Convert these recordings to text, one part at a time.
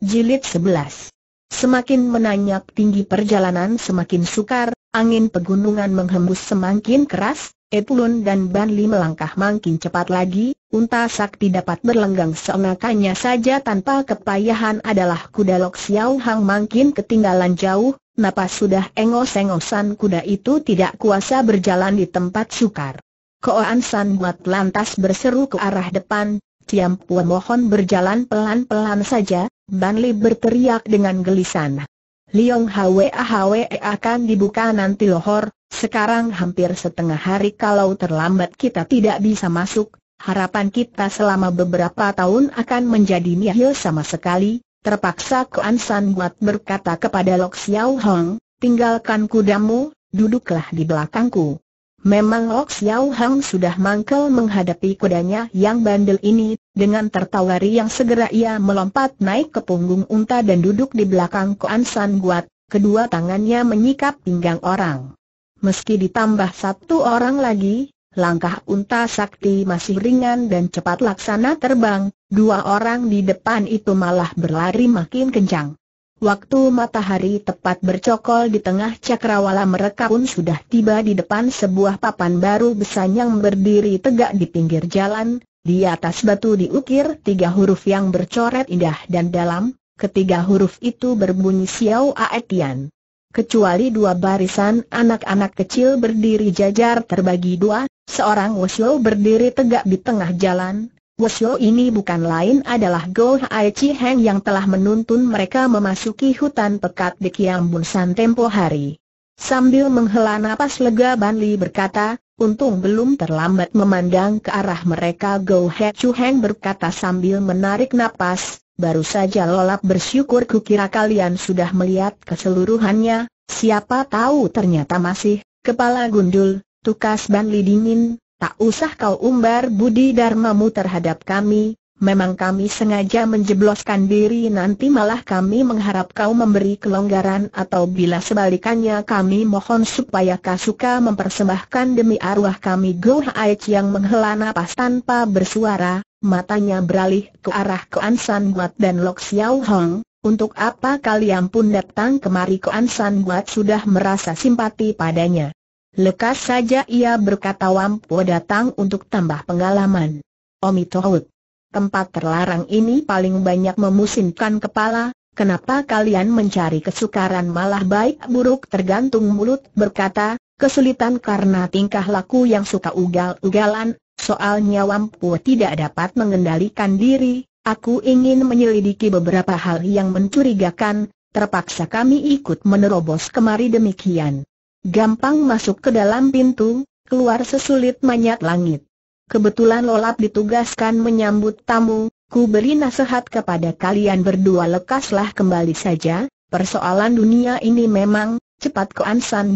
Jilid 11 Semakin menanyak tinggi perjalanan semakin sukar, angin pegunungan menghembus semakin keras, Epulun dan Banli melangkah makin cepat lagi, unta sakti dapat berlenggang seenakannya saja tanpa kepayahan adalah kuda Lok Xiao Hang makin ketinggalan jauh, napas sudah engos-engosan kuda itu tidak kuasa berjalan di tempat sukar. Koan San buat lantas berseru ke arah depan, Kiam Pua mohon berjalan pelan-pelan saja, Ban Li berteriak dengan gelisan. Liong Hwe Hwe akan dibuka nanti lohor, sekarang hampir setengah hari kalau terlambat kita tidak bisa masuk, harapan kita selama beberapa tahun akan menjadi nihil sama sekali, terpaksa Kuan San buat berkata kepada Lok Xiao Hong, tinggalkan kudamu, duduklah di belakangku. Memang Lok Xiao Hang sudah mangkel menghadapi kudanya yang bandel ini, dengan tertawa riang segera ia melompat naik ke punggung unta dan duduk di belakang Koan San Guat, kedua tangannya menyikap pinggang orang. Meski ditambah satu orang lagi, langkah unta sakti masih ringan dan cepat laksana terbang, dua orang di depan itu malah berlari makin kencang. Waktu matahari tepat bercokol di tengah cakrawala mereka pun sudah tiba di depan sebuah papan baru besar yang berdiri tegak di pinggir jalan, di atas batu diukir tiga huruf yang bercoret indah dan dalam, ketiga huruf itu berbunyi Xiao Aetian. Kecuali dua barisan anak-anak kecil berdiri jajar terbagi dua, seorang Wosio berdiri tegak di tengah jalan, Wesio ini bukan lain adalah Go Hai Chi Heng yang telah menuntun mereka memasuki hutan pekat di Kiam Bun San tempo hari. Sambil menghela napas lega Ban Li berkata, untung belum terlambat memandang ke arah mereka Go Hai Chu Heng berkata sambil menarik nafas, baru saja lolap bersyukur kukira kalian sudah melihat keseluruhannya, siapa tahu ternyata masih, kepala gundul, tukas Ban Li dingin, Tak usah kau umbar budi dharmamu terhadap kami, memang kami sengaja menjebloskan diri nanti malah kami mengharap kau memberi kelonggaran atau bila sebalikannya kami mohon supaya Kasuka mempersembahkan demi arwah kami Goh Haich yang menghela napas tanpa bersuara, matanya beralih ke arah ke Ansan Guat dan Lok Xiao Hong. Untuk apa kalian pun datang kemari ke Ansan Guat sudah merasa simpati padanya. Lekas saja ia berkata wampu datang untuk tambah pengalaman. Omi Tohut. Tempat terlarang ini paling banyak memusingkan kepala, kenapa kalian mencari kesukaran malah baik buruk tergantung mulut berkata, kesulitan karena tingkah laku yang suka ugal-ugalan, soalnya wampu tidak dapat mengendalikan diri, aku ingin menyelidiki beberapa hal yang mencurigakan, terpaksa kami ikut menerobos kemari demikian. Gampang masuk ke dalam pintu, keluar sesulit manyat langit. Kebetulan Lolap ditugaskan menyambut tamu, ku beri nasihat kepada kalian berdua lekaslah kembali saja, persoalan dunia ini memang, cepat ke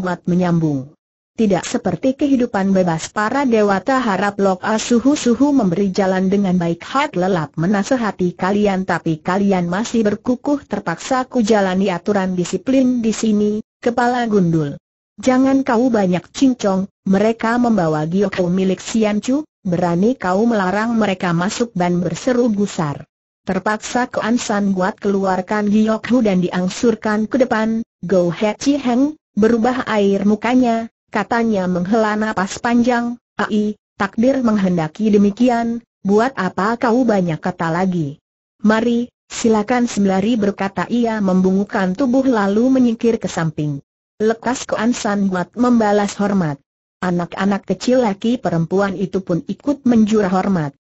buat menyambung. Tidak seperti kehidupan bebas para dewata harap Lok Asuhu-suhu memberi jalan dengan baik hat lelap menasehati kalian tapi kalian masih berkukuh terpaksa ku jalani aturan disiplin di sini, kepala gundul. Jangan kau banyak cincong, mereka membawa giokau milik Sian Chu, berani kau melarang mereka masuk dan berseru gusar. Terpaksa Kuan San buat keluarkan Giokhu dan diangsurkan ke depan, Go He Chi Heng, berubah air mukanya, katanya menghela napas panjang, Ai, takdir menghendaki demikian, buat apa kau banyak kata lagi? Mari, silakan sembari berkata ia membungkukkan tubuh lalu menyingkir ke samping. Lekas ke San Buat membalas hormat. Anak-anak kecil laki perempuan itu pun ikut menjura hormat.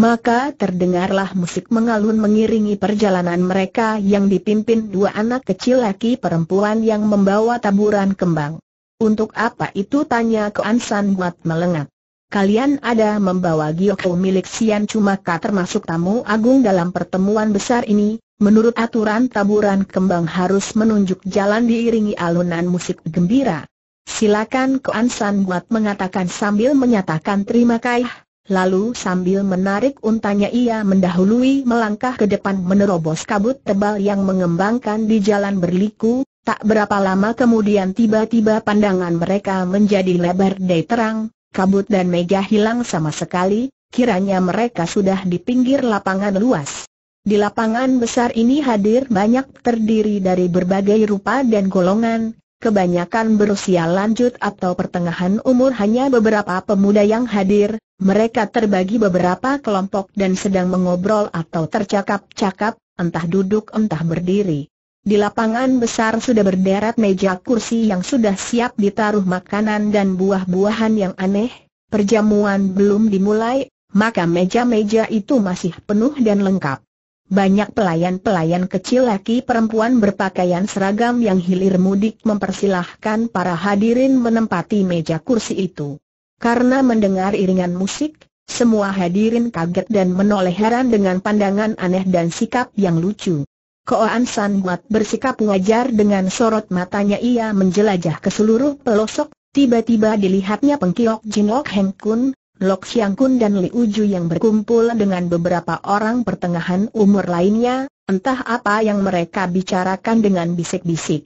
Maka terdengarlah musik mengalun mengiringi perjalanan mereka yang dipimpin dua anak kecil laki perempuan yang membawa taburan kembang. Untuk apa itu tanya ke Ansan buat melengak. Kalian ada membawa Gyoko milik Sian Cumaka termasuk tamu agung dalam pertemuan besar ini, Menurut aturan taburan kembang harus menunjuk jalan diiringi alunan musik gembira. Silakan ke Ansan, buat mengatakan sambil menyatakan terima kasih. Lalu sambil menarik untanya ia mendahului melangkah ke depan menerobos kabut tebal yang mengembangkan di jalan berliku, tak berapa lama kemudian tiba-tiba pandangan mereka menjadi lebar day terang, kabut dan meja hilang sama sekali, kiranya mereka sudah di pinggir lapangan luas. Di lapangan besar ini hadir banyak terdiri dari berbagai rupa dan golongan, kebanyakan berusia lanjut atau pertengahan umur hanya beberapa pemuda yang hadir, mereka terbagi beberapa kelompok dan sedang mengobrol atau tercakap-cakap, entah duduk entah berdiri. Di lapangan besar sudah berderet meja kursi yang sudah siap ditaruh makanan dan buah-buahan yang aneh, perjamuan belum dimulai, maka meja-meja itu masih penuh dan lengkap. Banyak pelayan-pelayan kecil laki perempuan berpakaian seragam yang hilir mudik mempersilahkan para hadirin menempati meja kursi itu. Karena mendengar iringan musik, semua hadirin kaget dan menoleh heran dengan pandangan aneh dan sikap yang lucu. Koan San Buat bersikap wajar dengan sorot matanya ia menjelajah ke seluruh pelosok, tiba-tiba dilihatnya pengkiok Jinok Heng Kun, Lok Siang Kun dan Li Uju yang berkumpul dengan beberapa orang pertengahan umur lainnya, entah apa yang mereka bicarakan dengan bisik-bisik.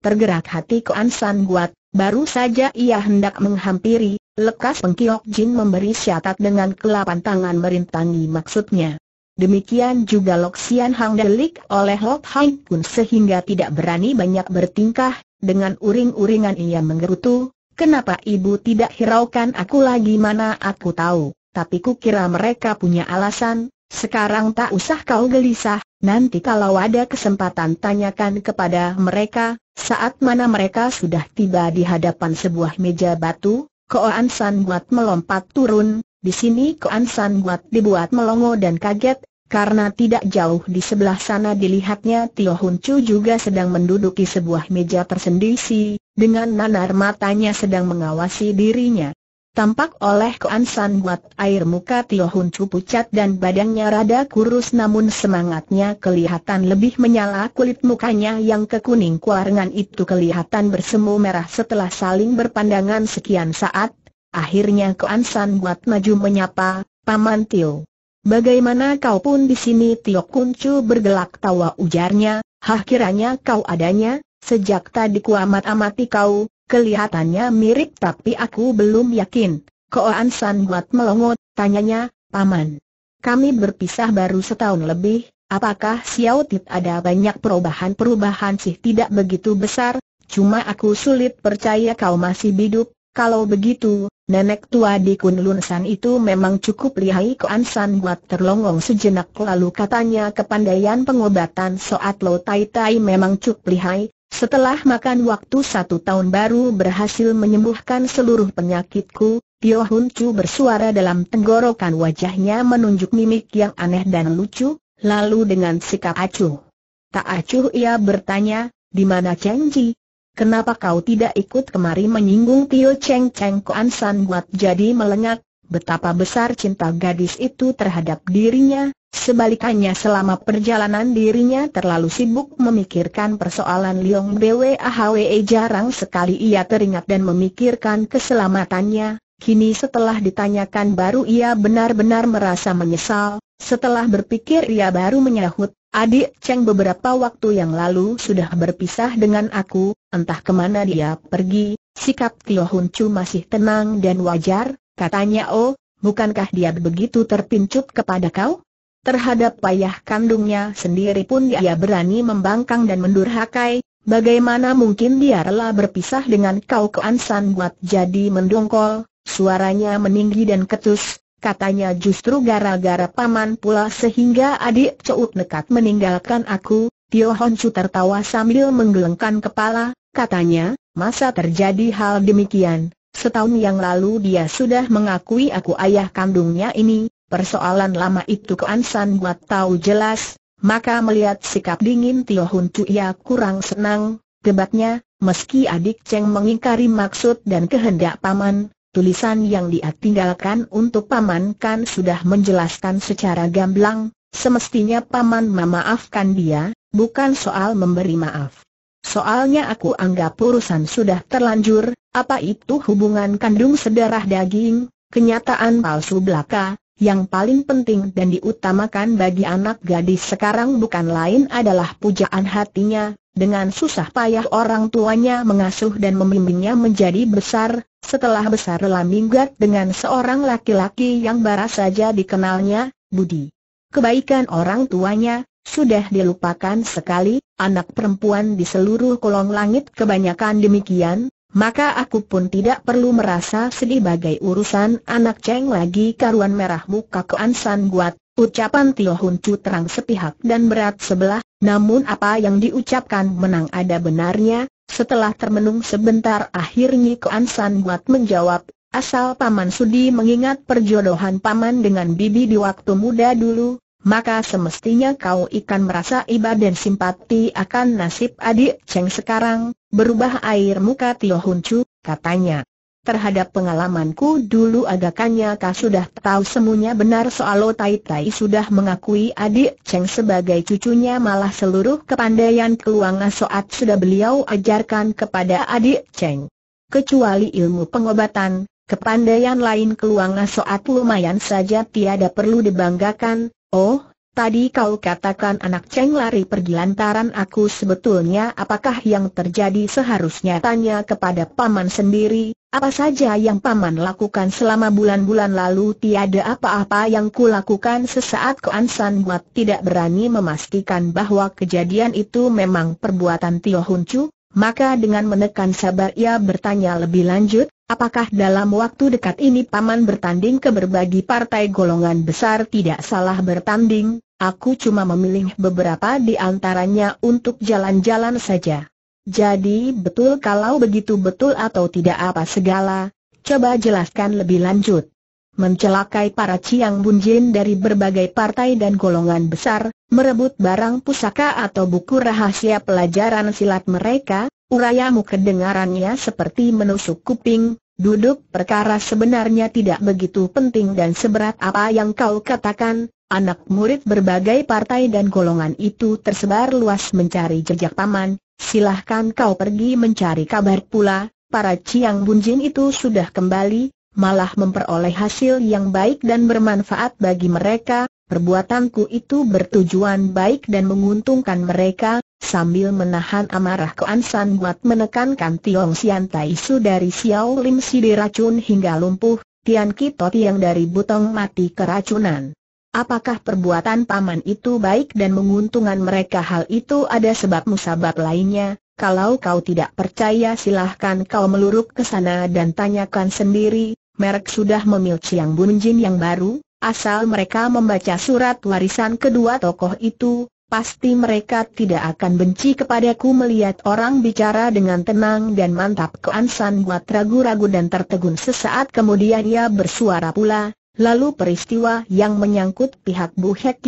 Tergerak hati An San Guat, baru saja ia hendak menghampiri, lekas Pengkiok Jin memberi syarat dengan kelapan tangan merintangi maksudnya. Demikian juga Lok Sian Hang Delik oleh Lok Hai Kun sehingga tidak berani banyak bertingkah, dengan uring-uringan ia menggerutu, Kenapa ibu tidak hiraukan aku lagi mana aku tahu, tapi kukira mereka punya alasan, sekarang tak usah kau gelisah, nanti kalau ada kesempatan tanyakan kepada mereka, saat mana mereka sudah tiba di hadapan sebuah meja batu, Koan San buat melompat turun, di sini Koan San buat dibuat melongo dan kaget, karena tidak jauh di sebelah sana dilihatnya Tio Hun Chu juga sedang menduduki sebuah meja tersendisi, dengan nanar matanya sedang mengawasi dirinya. Tampak oleh San buat air muka Tio Hun Chu pucat dan badannya rada kurus namun semangatnya kelihatan lebih menyala kulit mukanya yang kekuning kuarangan itu kelihatan bersemu merah setelah saling berpandangan sekian saat, akhirnya San buat maju menyapa, Paman Tio. Bagaimana kau pun di sini Tio Kuncu bergelak tawa ujarnya, hah kiranya kau adanya, sejak tadi ku amat-amati kau, kelihatannya mirip tapi aku belum yakin. Koan San buat melongot, tanyanya, Paman. Kami berpisah baru setahun lebih, apakah Xiao Tit ada banyak perubahan-perubahan sih tidak begitu besar, cuma aku sulit percaya kau masih hidup, kalau begitu, nenek tua di Kunlun San itu memang cukup lihai ke San buat terlongong sejenak lalu katanya kepandaian pengobatan Soat Lo Tai Tai memang cukup lihai, setelah makan waktu satu tahun baru berhasil menyembuhkan seluruh penyakitku, Tio Hun Chu bersuara dalam tenggorokan wajahnya menunjuk mimik yang aneh dan lucu, lalu dengan sikap acuh. Tak acuh ia bertanya, di mana Cheng Ji? Kenapa kau tidak ikut kemari menyinggung Tio Cheng Cheng Koan San buat jadi melengak? Betapa besar cinta gadis itu terhadap dirinya, Sebaliknya selama perjalanan dirinya terlalu sibuk memikirkan persoalan Liong Bwe Ahwe jarang sekali ia teringat dan memikirkan keselamatannya, kini setelah ditanyakan baru ia benar-benar merasa menyesal, setelah berpikir ia baru menyahut, Adik Cheng beberapa waktu yang lalu sudah berpisah dengan aku, entah kemana dia pergi, sikap Tio Hun Chu masih tenang dan wajar, katanya oh, bukankah dia begitu terpincut kepada kau? Terhadap payah kandungnya sendiri pun dia berani membangkang dan mendurhakai, bagaimana mungkin dia rela berpisah dengan kau ke Ansan buat jadi mendongkol, suaranya meninggi dan ketus, Katanya justru gara-gara paman pula sehingga adik Ceut nekat meninggalkan aku, Tio Hon Chu tertawa sambil menggelengkan kepala, katanya, masa terjadi hal demikian, setahun yang lalu dia sudah mengakui aku ayah kandungnya ini, persoalan lama itu Ansan buat tahu jelas, maka melihat sikap dingin Tio Hun Chu ia kurang senang, debatnya, meski adik Cheng mengingkari maksud dan kehendak paman, Tulisan yang dia tinggalkan untuk Paman Kan sudah menjelaskan secara gamblang, semestinya Paman memaafkan dia, bukan soal memberi maaf. Soalnya aku anggap urusan sudah terlanjur, apa itu hubungan kandung sedarah daging, kenyataan palsu belaka, yang paling penting dan diutamakan bagi anak gadis sekarang bukan lain adalah pujaan hatinya, dengan susah payah orang tuanya mengasuh dan membimbingnya menjadi besar, setelah besar rela minggat dengan seorang laki-laki yang baras saja dikenalnya, Budi. Kebaikan orang tuanya, sudah dilupakan sekali, anak perempuan di seluruh kolong langit kebanyakan demikian, maka aku pun tidak perlu merasa sedih bagai urusan anak ceng lagi karuan merah muka keansan buat, ucapan Tio Hun Chu terang sepihak dan berat sebelah, namun apa yang diucapkan menang ada benarnya, setelah termenung sebentar akhirnya Koan San Buat menjawab, asal Paman Sudi mengingat perjodohan Paman dengan Bibi di waktu muda dulu, maka semestinya kau ikan merasa iba dan simpati akan nasib adik Cheng sekarang, berubah air muka Tio Huncu, katanya terhadap pengalamanku dulu agakannya kau sudah tahu semuanya benar soal Lo Tai Tai sudah mengakui adik Cheng sebagai cucunya malah seluruh kepandaian keluangan soat sudah beliau ajarkan kepada adik Cheng. Kecuali ilmu pengobatan, kepandaian lain keluangan soat lumayan saja tiada perlu dibanggakan, oh Tadi kau katakan anak Cheng lari pergi lantaran aku sebetulnya apakah yang terjadi seharusnya tanya kepada paman sendiri, apa saja yang paman lakukan selama bulan-bulan lalu tiada apa-apa yang kulakukan sesaat Ansan, buat tidak berani memastikan bahwa kejadian itu memang perbuatan Tio Huncu, maka dengan menekan sabar ia bertanya lebih lanjut, Apakah dalam waktu dekat ini Paman bertanding ke berbagai partai golongan besar tidak salah bertanding, aku cuma memilih beberapa di antaranya untuk jalan-jalan saja. Jadi betul kalau begitu betul atau tidak apa segala, coba jelaskan lebih lanjut. Mencelakai para Ciang Bunjin dari berbagai partai dan golongan besar, merebut barang pusaka atau buku rahasia pelajaran silat mereka, Urayamu kedengarannya seperti menusuk kuping, duduk perkara sebenarnya tidak begitu penting dan seberat apa yang kau katakan, anak murid berbagai partai dan golongan itu tersebar luas mencari jejak paman, silahkan kau pergi mencari kabar pula, para Ciang Bunjin itu sudah kembali, malah memperoleh hasil yang baik dan bermanfaat bagi mereka, perbuatanku itu bertujuan baik dan menguntungkan mereka, Sambil menahan amarah Koan San buat menekankan Tiong Sian Tai Su dari Xiao Lim Si diracun hingga lumpuh, Tian Kitot yang dari Butong mati keracunan. Apakah perbuatan paman itu baik dan menguntungkan mereka hal itu ada sebab musabab lainnya, kalau kau tidak percaya silahkan kau meluruk ke sana dan tanyakan sendiri, merek sudah memiliki yang bunjin yang baru, asal mereka membaca surat warisan kedua tokoh itu, pasti mereka tidak akan benci kepadaku melihat orang bicara dengan tenang dan mantap ke Ansan buat ragu-ragu dan tertegun sesaat kemudian ia bersuara pula, lalu peristiwa yang menyangkut pihak Bu Hek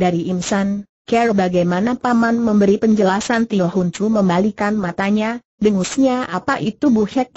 dari Imsan, care bagaimana Paman memberi penjelasan Tio Hun Chu membalikan matanya, dengusnya apa itu Bu Hek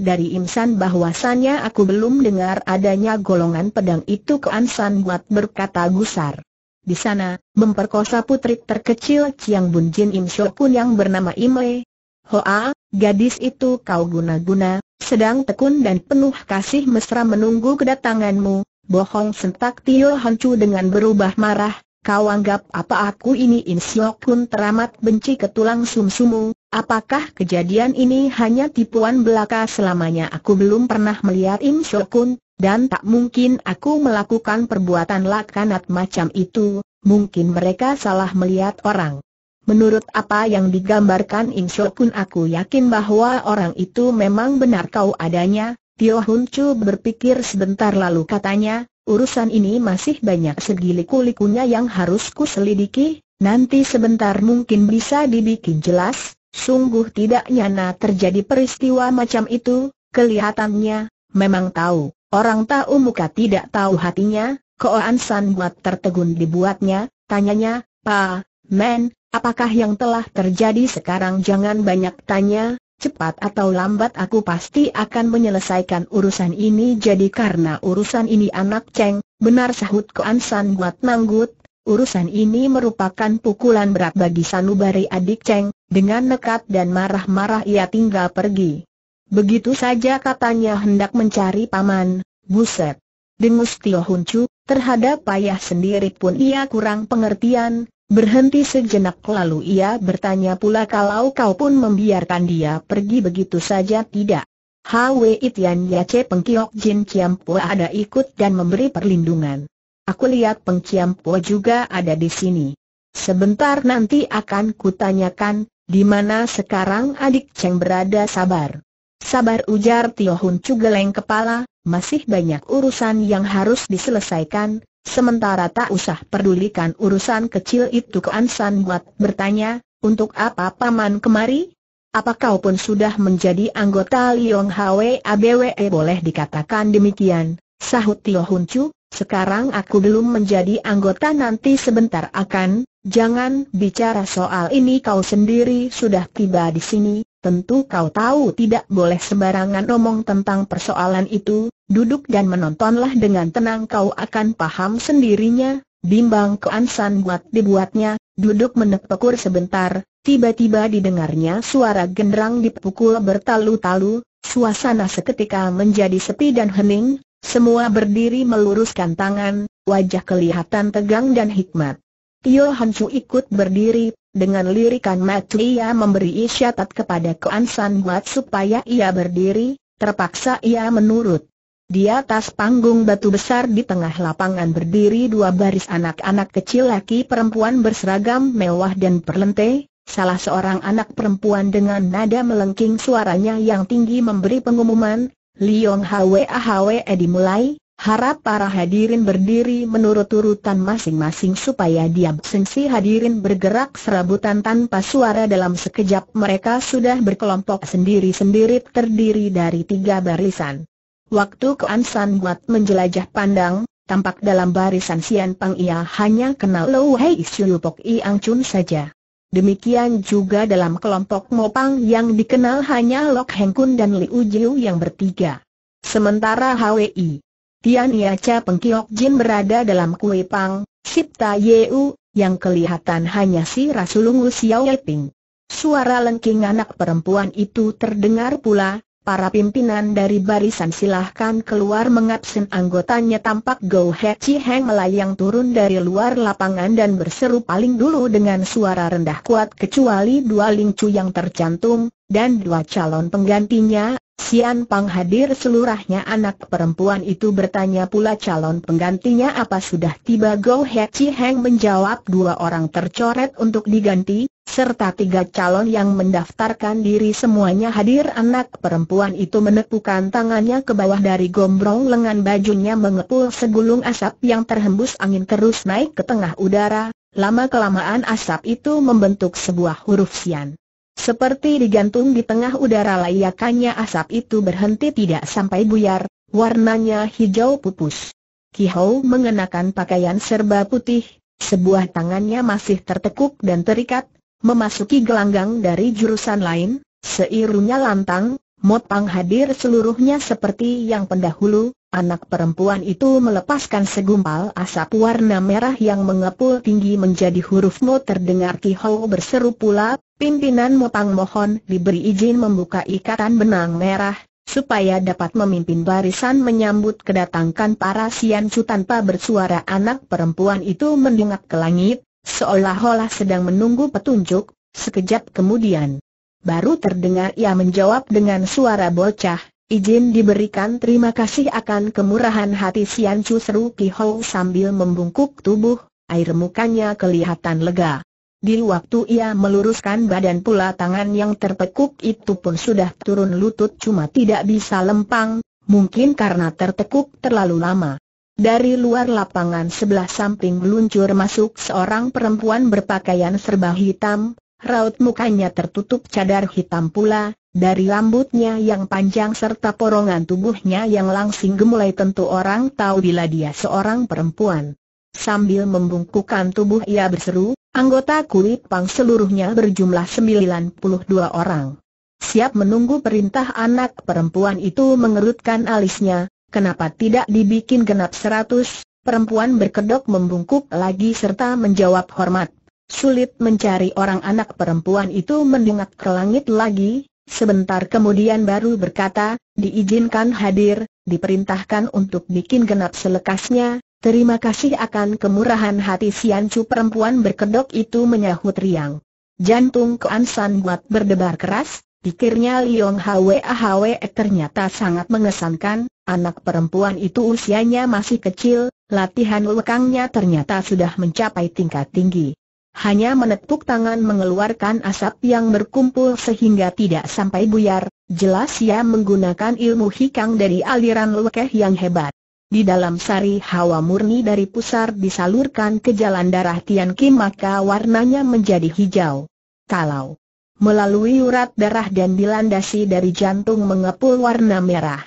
dari Imsan bahwasannya aku belum dengar adanya golongan pedang itu ke Ansan buat berkata gusar. Di sana, memperkosa putri terkecil Chiang Bun Jin Im Shou Kun yang bernama Im Le. Hoa, gadis itu kau guna-guna, sedang tekun dan penuh kasih mesra menunggu kedatanganmu. Bohong sentak Tio Hancu dengan berubah marah, kau anggap apa aku ini Im Shou Kun teramat benci ke tulang sumsumu, apakah kejadian ini hanya tipuan belaka selamanya aku belum pernah melihat Im Shou Kun, dan tak mungkin aku melakukan perbuatan lakanat macam itu, mungkin mereka salah melihat orang. Menurut apa yang digambarkan Insyo pun aku yakin bahwa orang itu memang benar kau adanya, Tio Hun Chu berpikir sebentar lalu katanya, urusan ini masih banyak segi liku yang harus selidiki, nanti sebentar mungkin bisa dibikin jelas, sungguh tidak nyana terjadi peristiwa macam itu, kelihatannya, memang tahu. Orang tahu muka tidak tahu hatinya, Koan San buat tertegun dibuatnya, tanyanya, Pa, Men, apakah yang telah terjadi sekarang jangan banyak tanya, cepat atau lambat aku pasti akan menyelesaikan urusan ini jadi karena urusan ini anak Ceng, benar sahut Koan San buat nanggut, Urusan ini merupakan pukulan berat bagi Sanubari adik Ceng, dengan nekat dan marah-marah ia tinggal pergi. Begitu saja katanya hendak mencari paman, buset. Dengus Tio Huncu, terhadap payah sendiri pun ia kurang pengertian, berhenti sejenak lalu ia bertanya pula kalau kau pun membiarkan dia pergi begitu saja tidak. Hwe Itian Yace Pengkiok Jin Chiam Po ada ikut dan memberi perlindungan. Aku lihat Pengkiam Po juga ada di sini. Sebentar nanti akan kutanyakan, di mana sekarang adik Cheng berada sabar. Sabar ujar Tio Hun Chu geleng kepala, masih banyak urusan yang harus diselesaikan, sementara tak usah pedulikan urusan kecil itu ke Ansan buat bertanya, untuk apa paman kemari? Apa kau pun sudah menjadi anggota Liong Hwe ABWE boleh dikatakan demikian, sahut Tio Hun Chu, sekarang aku belum menjadi anggota nanti sebentar akan, jangan bicara soal ini kau sendiri sudah tiba di sini, Tentu kau tahu tidak boleh sembarangan omong tentang persoalan itu, duduk dan menontonlah dengan tenang kau akan paham sendirinya, bimbang keansan buat dibuatnya, duduk menepukur sebentar, tiba-tiba didengarnya suara genderang dipukul bertalu-talu, suasana seketika menjadi sepi dan hening, semua berdiri meluruskan tangan, wajah kelihatan tegang dan hikmat. Tio Hansu ikut berdiri, dengan lirikan mata ia memberi isyarat kepada Kuan San Huat supaya ia berdiri, terpaksa ia menurut. Di atas panggung batu besar di tengah lapangan berdiri dua baris anak-anak kecil laki perempuan berseragam mewah dan perlente, salah seorang anak perempuan dengan nada melengking suaranya yang tinggi memberi pengumuman, Liong Hwe Ahwe dimulai, Harap para hadirin berdiri menurut urutan masing-masing supaya diam sengsi hadirin bergerak serabutan tanpa suara dalam sekejap mereka sudah berkelompok sendiri-sendiri terdiri dari tiga barisan. Waktu Kuan San buat menjelajah pandang, tampak dalam barisan Sian Pang ia hanya kenal Lou Hei Siu i Ang Chun saja. Demikian juga dalam kelompok Mopang yang dikenal hanya Lok Heng Kun dan Liu Jiu yang bertiga. Sementara HWI, Tian Ia Cha Pengkiok Jin berada dalam Kui Pang, Sipta Yeu, yang kelihatan hanya si Rasulungu Xiao Ping. Suara lengking anak perempuan itu terdengar pula, para pimpinan dari barisan silahkan keluar mengabsen anggotanya tampak Gou He Chi Heng melayang turun dari luar lapangan dan berseru paling dulu dengan suara rendah kuat kecuali dua Ling lingcu yang tercantum, dan dua calon penggantinya, Sian Pang hadir seluruhnya anak perempuan itu bertanya pula calon penggantinya apa sudah tiba Go He Chi Heng menjawab dua orang tercoret untuk diganti, serta tiga calon yang mendaftarkan diri semuanya hadir anak perempuan itu menepukan tangannya ke bawah dari gombrong lengan bajunya mengepul segulung asap yang terhembus angin terus naik ke tengah udara, lama kelamaan asap itu membentuk sebuah huruf Sian. Seperti digantung di tengah udara layakannya asap itu berhenti tidak sampai buyar, warnanya hijau pupus. Ki Hou mengenakan pakaian serba putih, sebuah tangannya masih tertekuk dan terikat, memasuki gelanggang dari jurusan lain, seirunya lantang, Mopang hadir seluruhnya seperti yang pendahulu, Anak perempuan itu melepaskan segumpal asap warna merah yang mengepul tinggi menjadi huruf Mo terdengar Ki Hou berseru pula, pimpinan Pang mohon diberi izin membuka ikatan benang merah, supaya dapat memimpin barisan menyambut kedatangan para siancu tanpa bersuara anak perempuan itu mendungak ke langit, seolah-olah sedang menunggu petunjuk, sekejap kemudian. Baru terdengar ia menjawab dengan suara bocah, Izin diberikan terima kasih akan kemurahan hati Sian Chu seru Ki Hou sambil membungkuk tubuh, air mukanya kelihatan lega. Di waktu ia meluruskan badan pula tangan yang terpekuk itu pun sudah turun lutut cuma tidak bisa lempang, mungkin karena tertekuk terlalu lama. Dari luar lapangan sebelah samping meluncur masuk seorang perempuan berpakaian serba hitam, raut mukanya tertutup cadar hitam pula, dari rambutnya yang panjang serta porongan tubuhnya yang langsing gemulai tentu orang tahu bila dia seorang perempuan. Sambil membungkukkan tubuh ia berseru, anggota kulit pang seluruhnya berjumlah 92 orang. Siap menunggu perintah anak perempuan itu mengerutkan alisnya, kenapa tidak dibikin genap 100, Perempuan berkedok membungkuk lagi serta menjawab hormat. Sulit mencari orang anak perempuan itu mendengak ke langit lagi, Sebentar kemudian baru berkata, diizinkan hadir, diperintahkan untuk bikin genap selekasnya, terima kasih akan kemurahan hati Siancu perempuan berkedok itu menyahut riang. Jantung Kuan San buat berdebar keras, pikirnya Liong Hwe Hwe ternyata sangat mengesankan, anak perempuan itu usianya masih kecil, latihan lekangnya ternyata sudah mencapai tingkat tinggi hanya menepuk tangan mengeluarkan asap yang berkumpul sehingga tidak sampai buyar, jelas ia menggunakan ilmu hikang dari aliran lekeh yang hebat. Di dalam sari hawa murni dari pusar disalurkan ke jalan darah Tian Kim maka warnanya menjadi hijau. Kalau melalui urat darah dan dilandasi dari jantung mengepul warna merah.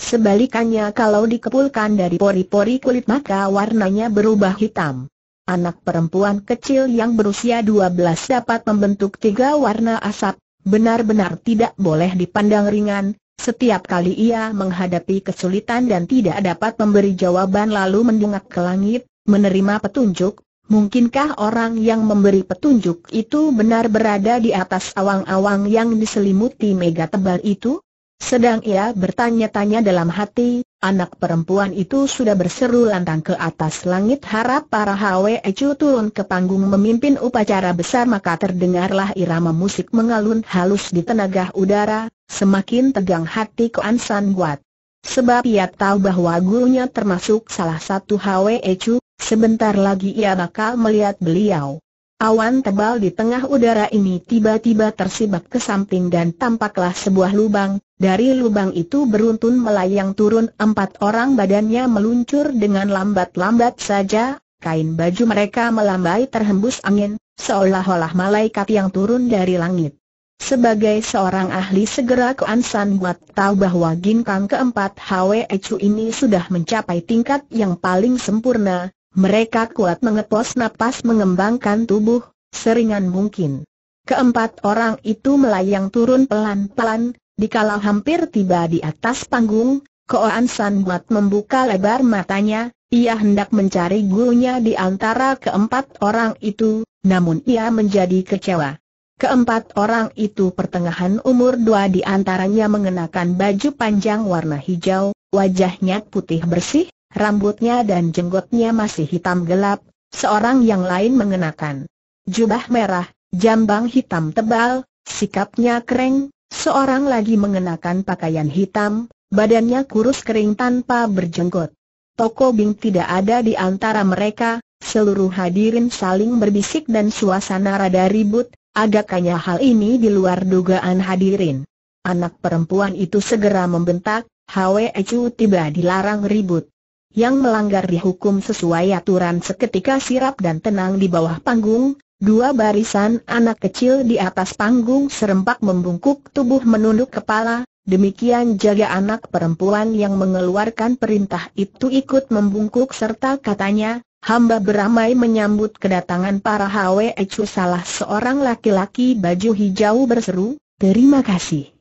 Sebalikannya kalau dikepulkan dari pori-pori kulit maka warnanya berubah hitam. Anak perempuan kecil yang berusia 12 dapat membentuk tiga warna asap, benar-benar tidak boleh dipandang ringan, setiap kali ia menghadapi kesulitan dan tidak dapat memberi jawaban lalu mendongak ke langit, menerima petunjuk, mungkinkah orang yang memberi petunjuk itu benar berada di atas awang-awang yang diselimuti mega tebal itu? Sedang ia bertanya-tanya dalam hati, Anak perempuan itu sudah berseru lantang ke atas langit harap para Hwe Chu turun ke panggung memimpin upacara besar maka terdengarlah irama musik mengalun halus di tenaga udara, semakin tegang hati Koan San Guat. Sebab ia tahu bahwa gurunya termasuk salah satu Hwe Chu, sebentar lagi ia bakal melihat beliau. Awan tebal di tengah udara ini tiba-tiba tersibak ke samping dan tampaklah sebuah lubang, dari lubang itu beruntun melayang turun empat orang badannya meluncur dengan lambat-lambat saja, kain baju mereka melambai terhembus angin, seolah-olah malaikat yang turun dari langit. Sebagai seorang ahli segera Kuan San Buat tahu bahwa ginkang keempat Hwe Chu ini sudah mencapai tingkat yang paling sempurna, mereka kuat mengepos napas mengembangkan tubuh, seringan mungkin. Keempat orang itu melayang turun pelan-pelan, Dikalau hampir tiba di atas panggung, Koan San buat membuka lebar matanya, ia hendak mencari gurunya di antara keempat orang itu, namun ia menjadi kecewa. Keempat orang itu pertengahan umur dua di antaranya mengenakan baju panjang warna hijau, wajahnya putih bersih, rambutnya dan jenggotnya masih hitam gelap, seorang yang lain mengenakan jubah merah, jambang hitam tebal, sikapnya kering, seorang lagi mengenakan pakaian hitam, badannya kurus kering tanpa berjenggot. Toko Bing tidak ada di antara mereka, seluruh hadirin saling berbisik dan suasana rada ribut, agaknya hal ini di luar dugaan hadirin. Anak perempuan itu segera membentak, Hwe Chu tiba dilarang ribut yang melanggar dihukum sesuai aturan seketika sirap dan tenang di bawah panggung, dua barisan anak kecil di atas panggung serempak membungkuk tubuh menunduk kepala, demikian jaga anak perempuan yang mengeluarkan perintah itu ikut membungkuk serta katanya, hamba beramai menyambut kedatangan para Hwe Echu salah seorang laki-laki baju hijau berseru, terima kasih.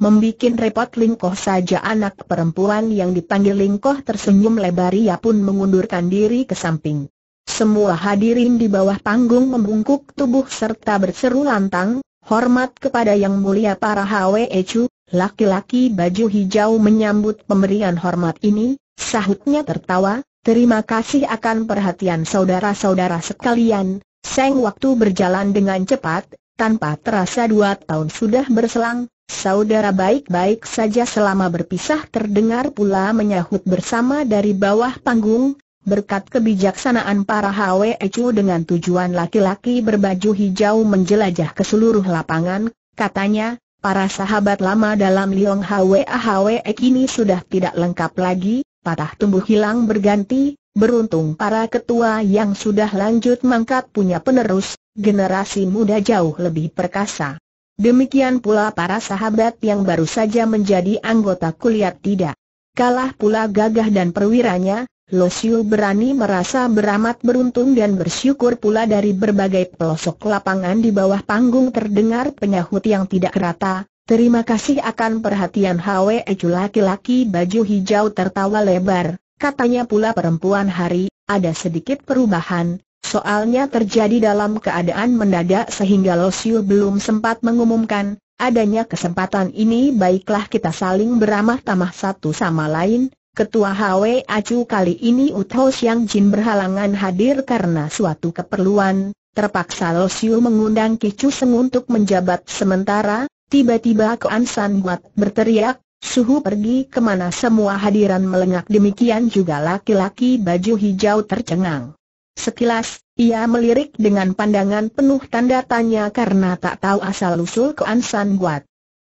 Membikin repot Lingkoh saja anak perempuan yang dipanggil Lingkoh tersenyum lebar ia pun mengundurkan diri ke samping. Semua hadirin di bawah panggung membungkuk tubuh serta berseru lantang, hormat kepada yang mulia para e Chu, laki-laki baju hijau menyambut pemberian hormat ini, sahutnya tertawa, terima kasih akan perhatian saudara-saudara sekalian. Seng waktu berjalan dengan cepat, tanpa terasa dua tahun sudah berselang, saudara baik-baik saja selama berpisah terdengar pula menyahut bersama dari bawah panggung, berkat kebijaksanaan para Echu dengan tujuan laki-laki berbaju hijau menjelajah ke seluruh lapangan, katanya, para sahabat lama dalam Liong HWE kini e sudah tidak lengkap lagi, patah tumbuh hilang berganti, beruntung para ketua yang sudah lanjut mangkat punya penerus, generasi muda jauh lebih perkasa. Demikian pula para sahabat yang baru saja menjadi anggota kuliah tidak. Kalah pula gagah dan perwiranya, Siu berani merasa beramat beruntung dan bersyukur pula dari berbagai pelosok lapangan di bawah panggung terdengar penyahut yang tidak rata. Terima kasih akan perhatian Hwe laki-laki baju hijau tertawa lebar. Katanya pula perempuan hari, ada sedikit perubahan, Soalnya terjadi dalam keadaan mendadak sehingga Losiu belum sempat mengumumkan, adanya kesempatan ini baiklah kita saling beramah tamah satu sama lain, Ketua HW Acu kali ini Utho Yang Jin berhalangan hadir karena suatu keperluan, terpaksa Losiu mengundang Kicu Seng untuk menjabat sementara, tiba-tiba Koan San Guat berteriak, Suhu pergi kemana semua hadiran melengak demikian juga laki-laki baju hijau tercengang. Sekilas, ia melirik dengan pandangan penuh tanda tanya karena tak tahu asal-usul ke Ansan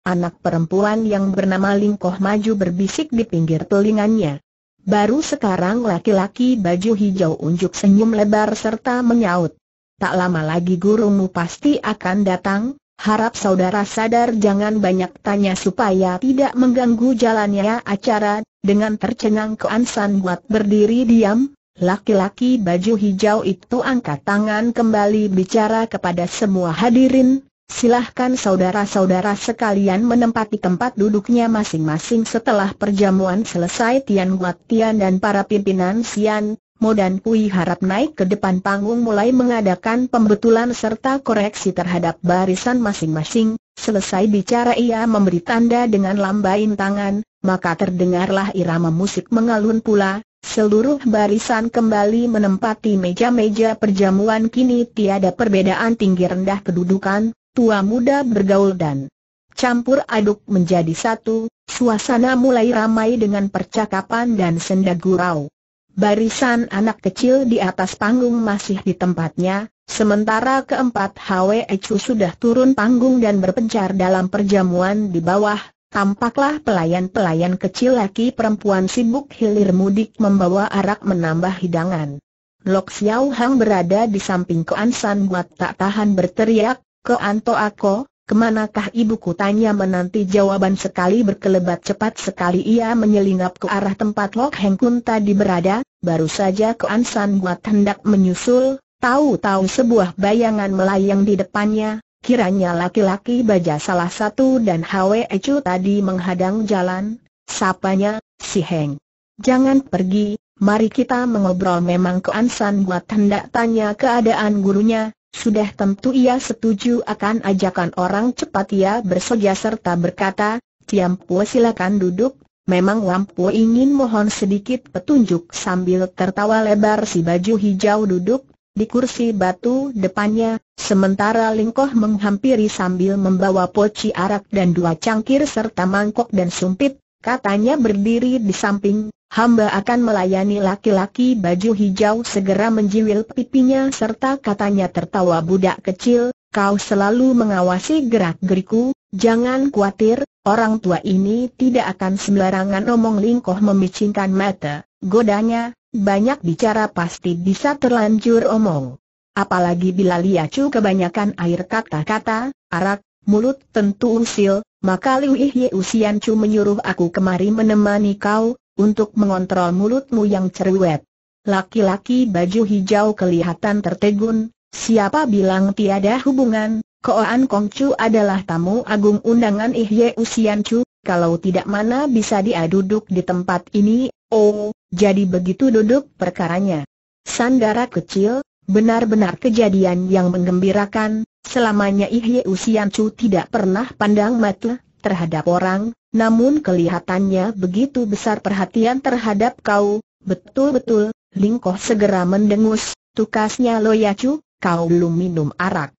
Anak perempuan yang bernama Lingkoh Maju berbisik di pinggir telinganya. Baru sekarang laki-laki baju hijau unjuk senyum lebar serta menyaut. Tak lama lagi gurumu pasti akan datang, harap saudara sadar jangan banyak tanya supaya tidak mengganggu jalannya acara. Dengan tercengang ke Ansan berdiri diam, Laki-laki baju hijau itu angkat tangan kembali bicara kepada semua hadirin, silahkan saudara-saudara sekalian menempati tempat duduknya masing-masing setelah perjamuan selesai Tian Guat Tian dan para pimpinan Sian, Mo dan Pui harap naik ke depan panggung mulai mengadakan pembetulan serta koreksi terhadap barisan masing-masing, selesai bicara ia memberi tanda dengan lambain tangan, maka terdengarlah irama musik mengalun pula, Seluruh barisan kembali menempati meja-meja perjamuan kini tiada perbedaan tinggi rendah kedudukan, tua muda bergaul dan campur aduk menjadi satu, suasana mulai ramai dengan percakapan dan senda gurau. Barisan anak kecil di atas panggung masih di tempatnya, sementara keempat Hwe Chu sudah turun panggung dan berpencar dalam perjamuan di bawah, Tampaklah pelayan-pelayan kecil laki perempuan sibuk hilir mudik membawa arak menambah hidangan. Lok Xiao Hang berada di samping Koan San buat tak tahan berteriak, Koan To Ako, kemanakah ibuku tanya menanti jawaban sekali berkelebat cepat sekali ia menyelinap ke arah tempat Lok Heng Kun tadi berada, baru saja Koan San buat hendak menyusul, tahu-tahu sebuah bayangan melayang di depannya, Kiranya laki-laki baja salah satu dan Hwe Chu tadi menghadang jalan, sapanya, si Heng. Jangan pergi, mari kita mengobrol memang ke Ansan buat hendak tanya keadaan gurunya, sudah tentu ia setuju akan ajakan orang cepat ia bersedia serta berkata, Tiampu silakan duduk, memang Lampu ingin mohon sedikit petunjuk sambil tertawa lebar si baju hijau duduk, di kursi batu depannya, sementara Lingkoh menghampiri sambil membawa poci arak dan dua cangkir serta mangkok dan sumpit, katanya berdiri di samping, hamba akan melayani laki-laki baju hijau segera menjiwil pipinya serta katanya tertawa budak kecil, kau selalu mengawasi gerak-geriku, jangan khawatir, orang tua ini tidak akan sembarangan omong Lingkoh memicingkan mata, godanya, banyak bicara pasti bisa terlanjur omong. Apalagi bila Liacu kebanyakan air kata-kata, arak, mulut tentu usil, maka Liu Usian Usiancu menyuruh aku kemari menemani kau, untuk mengontrol mulutmu yang cerewet. Laki-laki baju hijau kelihatan tertegun, siapa bilang tiada hubungan, Koan Kongcu adalah tamu agung undangan Usian Usiancu, kalau tidak mana bisa dia duduk di tempat ini, oh, jadi begitu duduk perkaranya. Sandara kecil, benar-benar kejadian yang mengembirakan. selamanya Ihye Usiancu tidak pernah pandang mata terhadap orang, namun kelihatannya begitu besar perhatian terhadap kau, betul-betul, Lingkoh segera mendengus, tukasnya Loyacu, kau belum minum arak.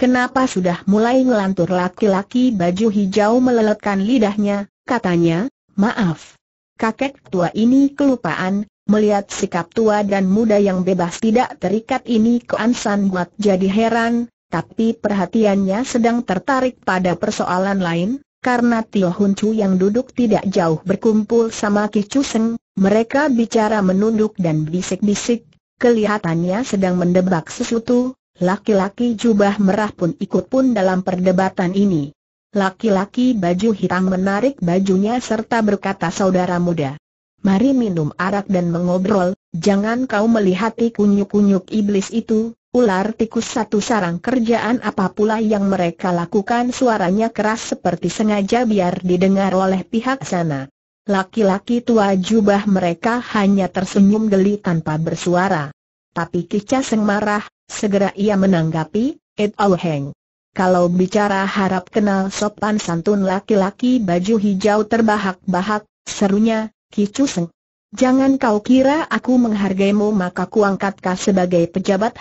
Kenapa sudah mulai ngelantur laki-laki baju hijau meleletkan lidahnya, katanya, maaf. Kakek tua ini kelupaan, melihat sikap tua dan muda yang bebas tidak terikat ini keansan San buat jadi heran, tapi perhatiannya sedang tertarik pada persoalan lain, karena Tio Hun Chu yang duduk tidak jauh berkumpul sama Ki Seng, mereka bicara menunduk dan bisik-bisik, kelihatannya sedang mendebak sesuatu, Laki-laki jubah merah pun ikut pun dalam perdebatan ini. Laki-laki baju hitam menarik bajunya serta berkata saudara muda. Mari minum arak dan mengobrol, jangan kau melihati kunyuk-kunyuk iblis itu, ular tikus satu sarang kerjaan apa pula yang mereka lakukan suaranya keras seperti sengaja biar didengar oleh pihak sana. Laki-laki tua jubah mereka hanya tersenyum geli tanpa bersuara. Tapi kicah marah, Segera ia menanggapi, Ed Au Heng. Kalau bicara harap kenal sopan santun laki-laki baju hijau terbahak-bahak, serunya, Kicu Seng. Jangan kau kira aku menghargaimu maka kuangkatkah sebagai pejabat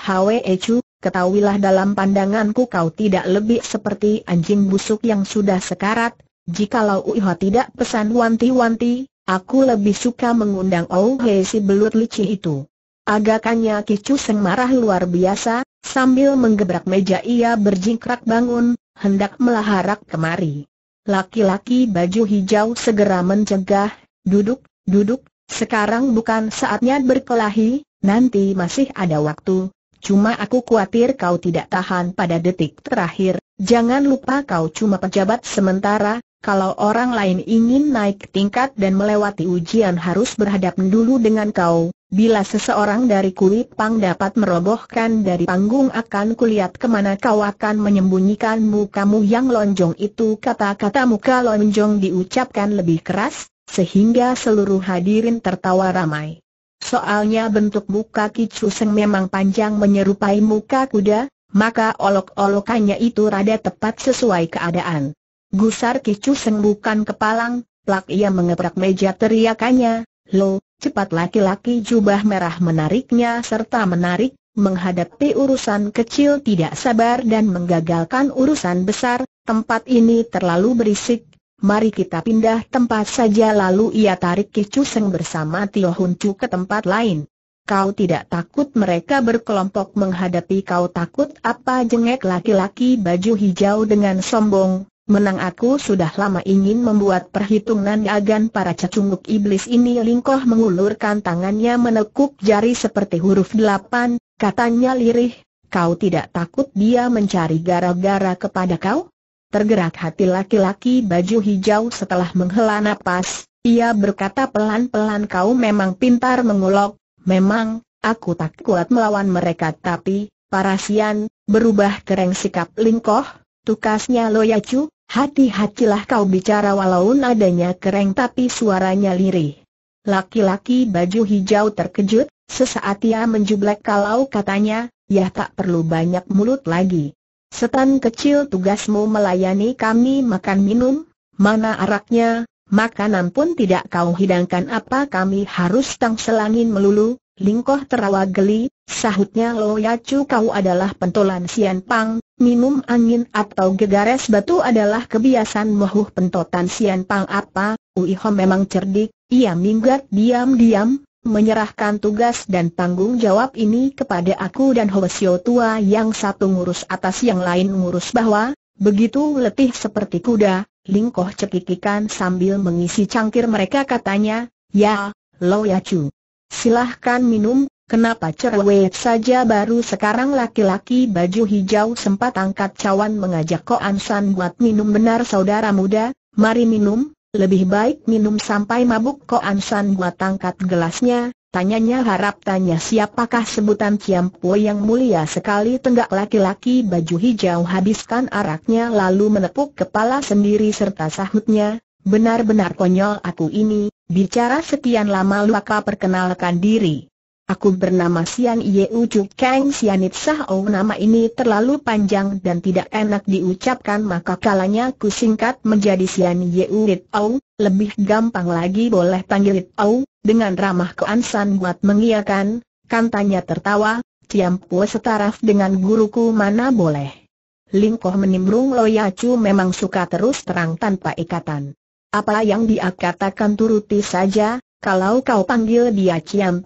Chu, ketahuilah dalam pandanganku kau tidak lebih seperti anjing busuk yang sudah sekarat, jikalau Uiho tidak pesan wanti-wanti, aku lebih suka mengundang Ouhe si belut licin itu. Agakannya Kicu Seng marah luar biasa, sambil menggebrak meja ia berjingkrak bangun, hendak melaharak kemari. Laki-laki baju hijau segera mencegah, duduk, duduk, sekarang bukan saatnya berkelahi, nanti masih ada waktu, cuma aku khawatir kau tidak tahan pada detik terakhir, jangan lupa kau cuma pejabat sementara, kalau orang lain ingin naik tingkat dan melewati ujian harus berhadapan dulu dengan kau, Bila seseorang dari kulit pang dapat merobohkan dari panggung akan kulihat kemana kau akan menyembunyikan mukamu yang lonjong itu kata-kata muka lonjong diucapkan lebih keras, sehingga seluruh hadirin tertawa ramai. Soalnya bentuk muka seng memang panjang menyerupai muka kuda, maka olok-olokannya itu rada tepat sesuai keadaan. Gusar seng bukan kepalang, plak ia mengeprak meja teriakannya, Lo, cepat laki-laki jubah merah menariknya serta menarik, menghadapi urusan kecil tidak sabar dan menggagalkan urusan besar, tempat ini terlalu berisik, mari kita pindah tempat saja lalu ia tarik Kicu Seng bersama Tio Hun Chu ke tempat lain. Kau tidak takut mereka berkelompok menghadapi kau takut apa jengek laki-laki baju hijau dengan sombong, Menang aku sudah lama ingin membuat perhitungan agan para cacunguk iblis ini Lingkoh mengulurkan tangannya menekuk jari seperti huruf delapan, katanya lirih, kau tidak takut dia mencari gara-gara kepada kau? Tergerak hati laki-laki baju hijau setelah menghela napas, ia berkata pelan-pelan kau memang pintar mengulok, memang, aku tak kuat melawan mereka tapi, Parasian, berubah kereng sikap Lingkoh, tukasnya Loyacu, Hati-hatilah kau bicara walau nadanya kereng tapi suaranya lirih. Laki-laki baju hijau terkejut, sesaat ia menjublek kalau katanya, ya tak perlu banyak mulut lagi. Setan kecil tugasmu melayani kami makan minum, mana araknya, makanan pun tidak kau hidangkan apa kami harus tangselangin melulu, Lingkoh terawa geli, sahutnya Lo Yacu kau adalah pentolan Sian Pang, minum angin atau gegares batu adalah kebiasaan mohuh pentotan Sian Pang apa, Ui Ho memang cerdik, ia minggat diam-diam, menyerahkan tugas dan tanggung jawab ini kepada aku dan Ho Tua yang satu ngurus atas yang lain ngurus bahwa, begitu letih seperti kuda, Lingkoh cekikikan sambil mengisi cangkir mereka katanya, ya, Lo Yacu. Silahkan minum, kenapa cerewet saja baru sekarang laki-laki baju hijau sempat angkat cawan mengajak Ko Ansan buat minum benar saudara muda, mari minum, lebih baik minum sampai mabuk Ko Ansan buat angkat gelasnya, Tanyanya harap tanya siapakah sebutan Ciampo yang mulia sekali tenggak laki-laki baju hijau habiskan araknya lalu menepuk kepala sendiri serta sahutnya, Benar-benar konyol aku ini, bicara sekian lama luaka perkenalkan diri. Aku bernama Sian Ye Ucu Kang Sianit Sao oh, nama ini terlalu panjang dan tidak enak diucapkan maka kalanya ku singkat menjadi Sian Ye Urit Au, oh, lebih gampang lagi boleh panggil It Au, oh, dengan ramah keansan buat mengiakan, kantanya tertawa, Ciampu setaraf dengan guruku mana boleh. Lingkoh menimbrung Loyacu memang suka terus terang tanpa ikatan. Apa yang dia katakan turuti saja, kalau kau panggil dia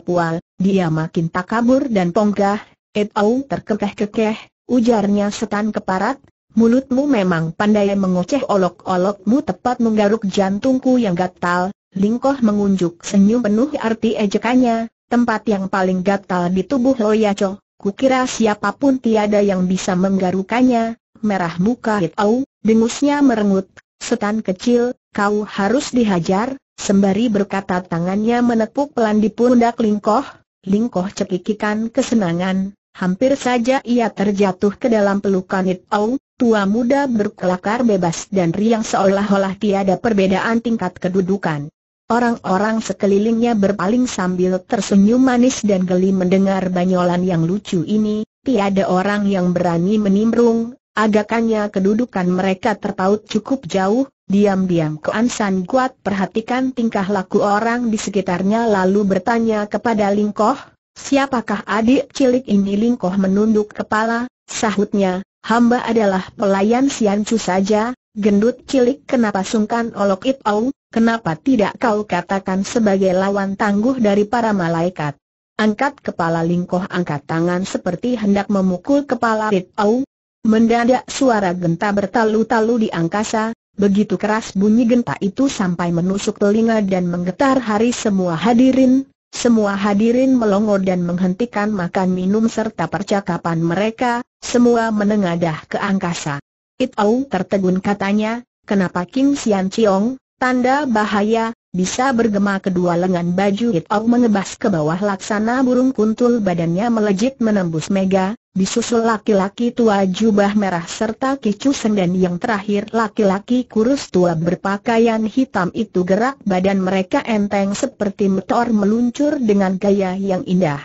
Pual, dia makin tak kabur dan ponggah, etau terkekeh-kekeh, ujarnya setan keparat, mulutmu memang pandai mengoceh olok-olokmu tepat menggaruk jantungku yang gatal, Lingkoh mengunjuk senyum penuh arti ejekannya, tempat yang paling gatal di tubuh lo ya Ku kira siapapun tiada yang bisa menggarukannya, merah muka Hitau, dengusnya merengut, setan kecil, kau harus dihajar, sembari berkata tangannya menepuk pelan di pundak Lingkoh, Lingkoh cekikikan kesenangan, hampir saja ia terjatuh ke dalam pelukan It tua muda berkelakar bebas dan riang seolah-olah tiada perbedaan tingkat kedudukan. Orang-orang sekelilingnya berpaling sambil tersenyum manis dan geli mendengar banyolan yang lucu ini, tiada orang yang berani menimbrung, agakannya kedudukan mereka terpaut cukup jauh, Diam-diam Koan San Guat perhatikan tingkah laku orang di sekitarnya lalu bertanya kepada Lingkoh, siapakah adik cilik ini Lingkoh menunduk kepala, sahutnya, hamba adalah pelayan Siancu saja, gendut cilik kenapa sungkan olok it au, kenapa tidak kau katakan sebagai lawan tangguh dari para malaikat. Angkat kepala Lingkoh angkat tangan seperti hendak memukul kepala Ritau. Mendadak suara genta bertalu-talu di angkasa, Begitu keras bunyi genta itu sampai menusuk telinga dan menggetar hari semua hadirin, semua hadirin melongo dan menghentikan makan minum serta percakapan mereka, semua menengadah ke angkasa. It Au tertegun katanya, kenapa Kim Sian Chiong, tanda bahaya, bisa bergema kedua lengan baju Itau mengebas ke bawah laksana burung kuntul badannya melejit menembus mega, disusul laki-laki tua jubah merah serta kicu sendan yang terakhir laki-laki kurus tua berpakaian hitam itu gerak badan mereka enteng seperti motor meluncur dengan gaya yang indah.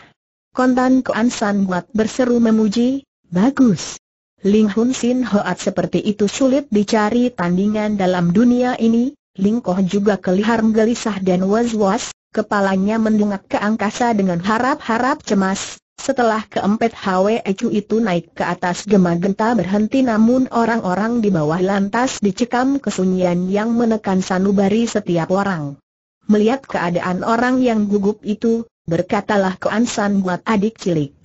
Kontan Kuan San Buat berseru memuji, bagus. Ling Hun Sin Hoat seperti itu sulit dicari tandingan dalam dunia ini, Lingkoh juga kelihatan gelisah dan was-was, kepalanya mendungak ke angkasa dengan harap-harap cemas. Setelah keempat HWEQ itu naik ke atas gemagenta berhenti namun orang-orang di bawah lantas dicekam kesunyian yang menekan sanubari setiap orang. Melihat keadaan orang yang gugup itu, berkatalah ke Ansan buat adik cilik.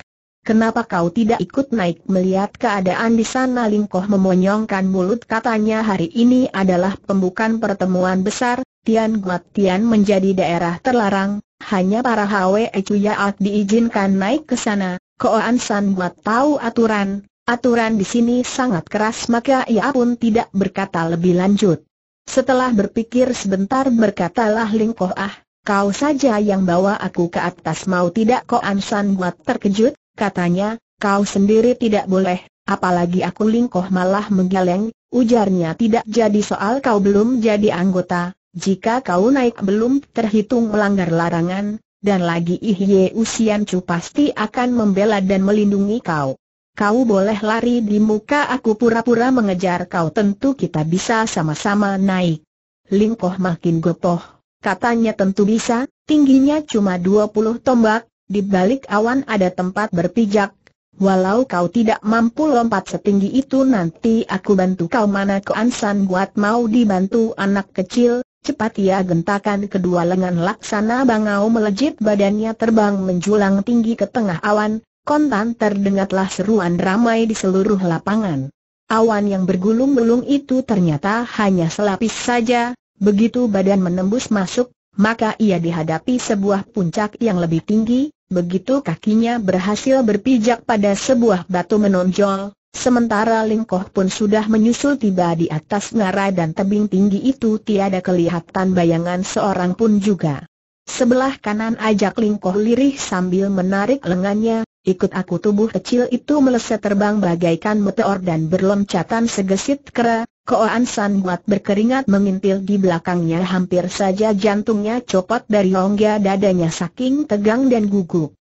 Kenapa kau tidak ikut naik melihat keadaan di sana Lingkoh memonyongkan mulut katanya hari ini adalah pembukaan pertemuan besar, Tian Guat Tian menjadi daerah terlarang, hanya para Hwe Cuyaat diizinkan naik ke sana, Koan San Guat tahu aturan, aturan di sini sangat keras maka ia pun tidak berkata lebih lanjut. Setelah berpikir sebentar berkatalah Lingkoh ah, kau saja yang bawa aku ke atas mau tidak Koan San Guat terkejut, katanya, kau sendiri tidak boleh, apalagi aku lingkoh malah menggeleng, ujarnya tidak jadi soal kau belum jadi anggota, jika kau naik belum terhitung melanggar larangan, dan lagi Ihye Usian cu pasti akan membela dan melindungi kau. Kau boleh lari di muka aku pura-pura mengejar kau tentu kita bisa sama-sama naik. Lingkoh makin gopoh, katanya tentu bisa, tingginya cuma 20 tombak, di balik awan ada tempat berpijak. Walau kau tidak mampu lompat setinggi itu nanti aku bantu kau mana ke Ansan buat mau dibantu anak kecil, cepat ia gentakan kedua lengan laksana bangau melejit badannya terbang menjulang tinggi ke tengah awan, kontan terdengatlah seruan ramai di seluruh lapangan. Awan yang bergulung-gulung itu ternyata hanya selapis saja, begitu badan menembus masuk maka ia dihadapi sebuah puncak yang lebih tinggi, begitu kakinya berhasil berpijak pada sebuah batu menonjol, sementara Lingkoh pun sudah menyusul tiba di atas ngarai dan tebing tinggi itu tiada kelihatan bayangan seorang pun juga. Sebelah kanan ajak Lingkoh lirih sambil menarik lengannya, ikut aku tubuh kecil itu meleset terbang bagaikan meteor dan berloncatan segesit kera, Koan San buat berkeringat mengintil di belakangnya hampir saja jantungnya copot dari rongga dadanya saking tegang dan gugup.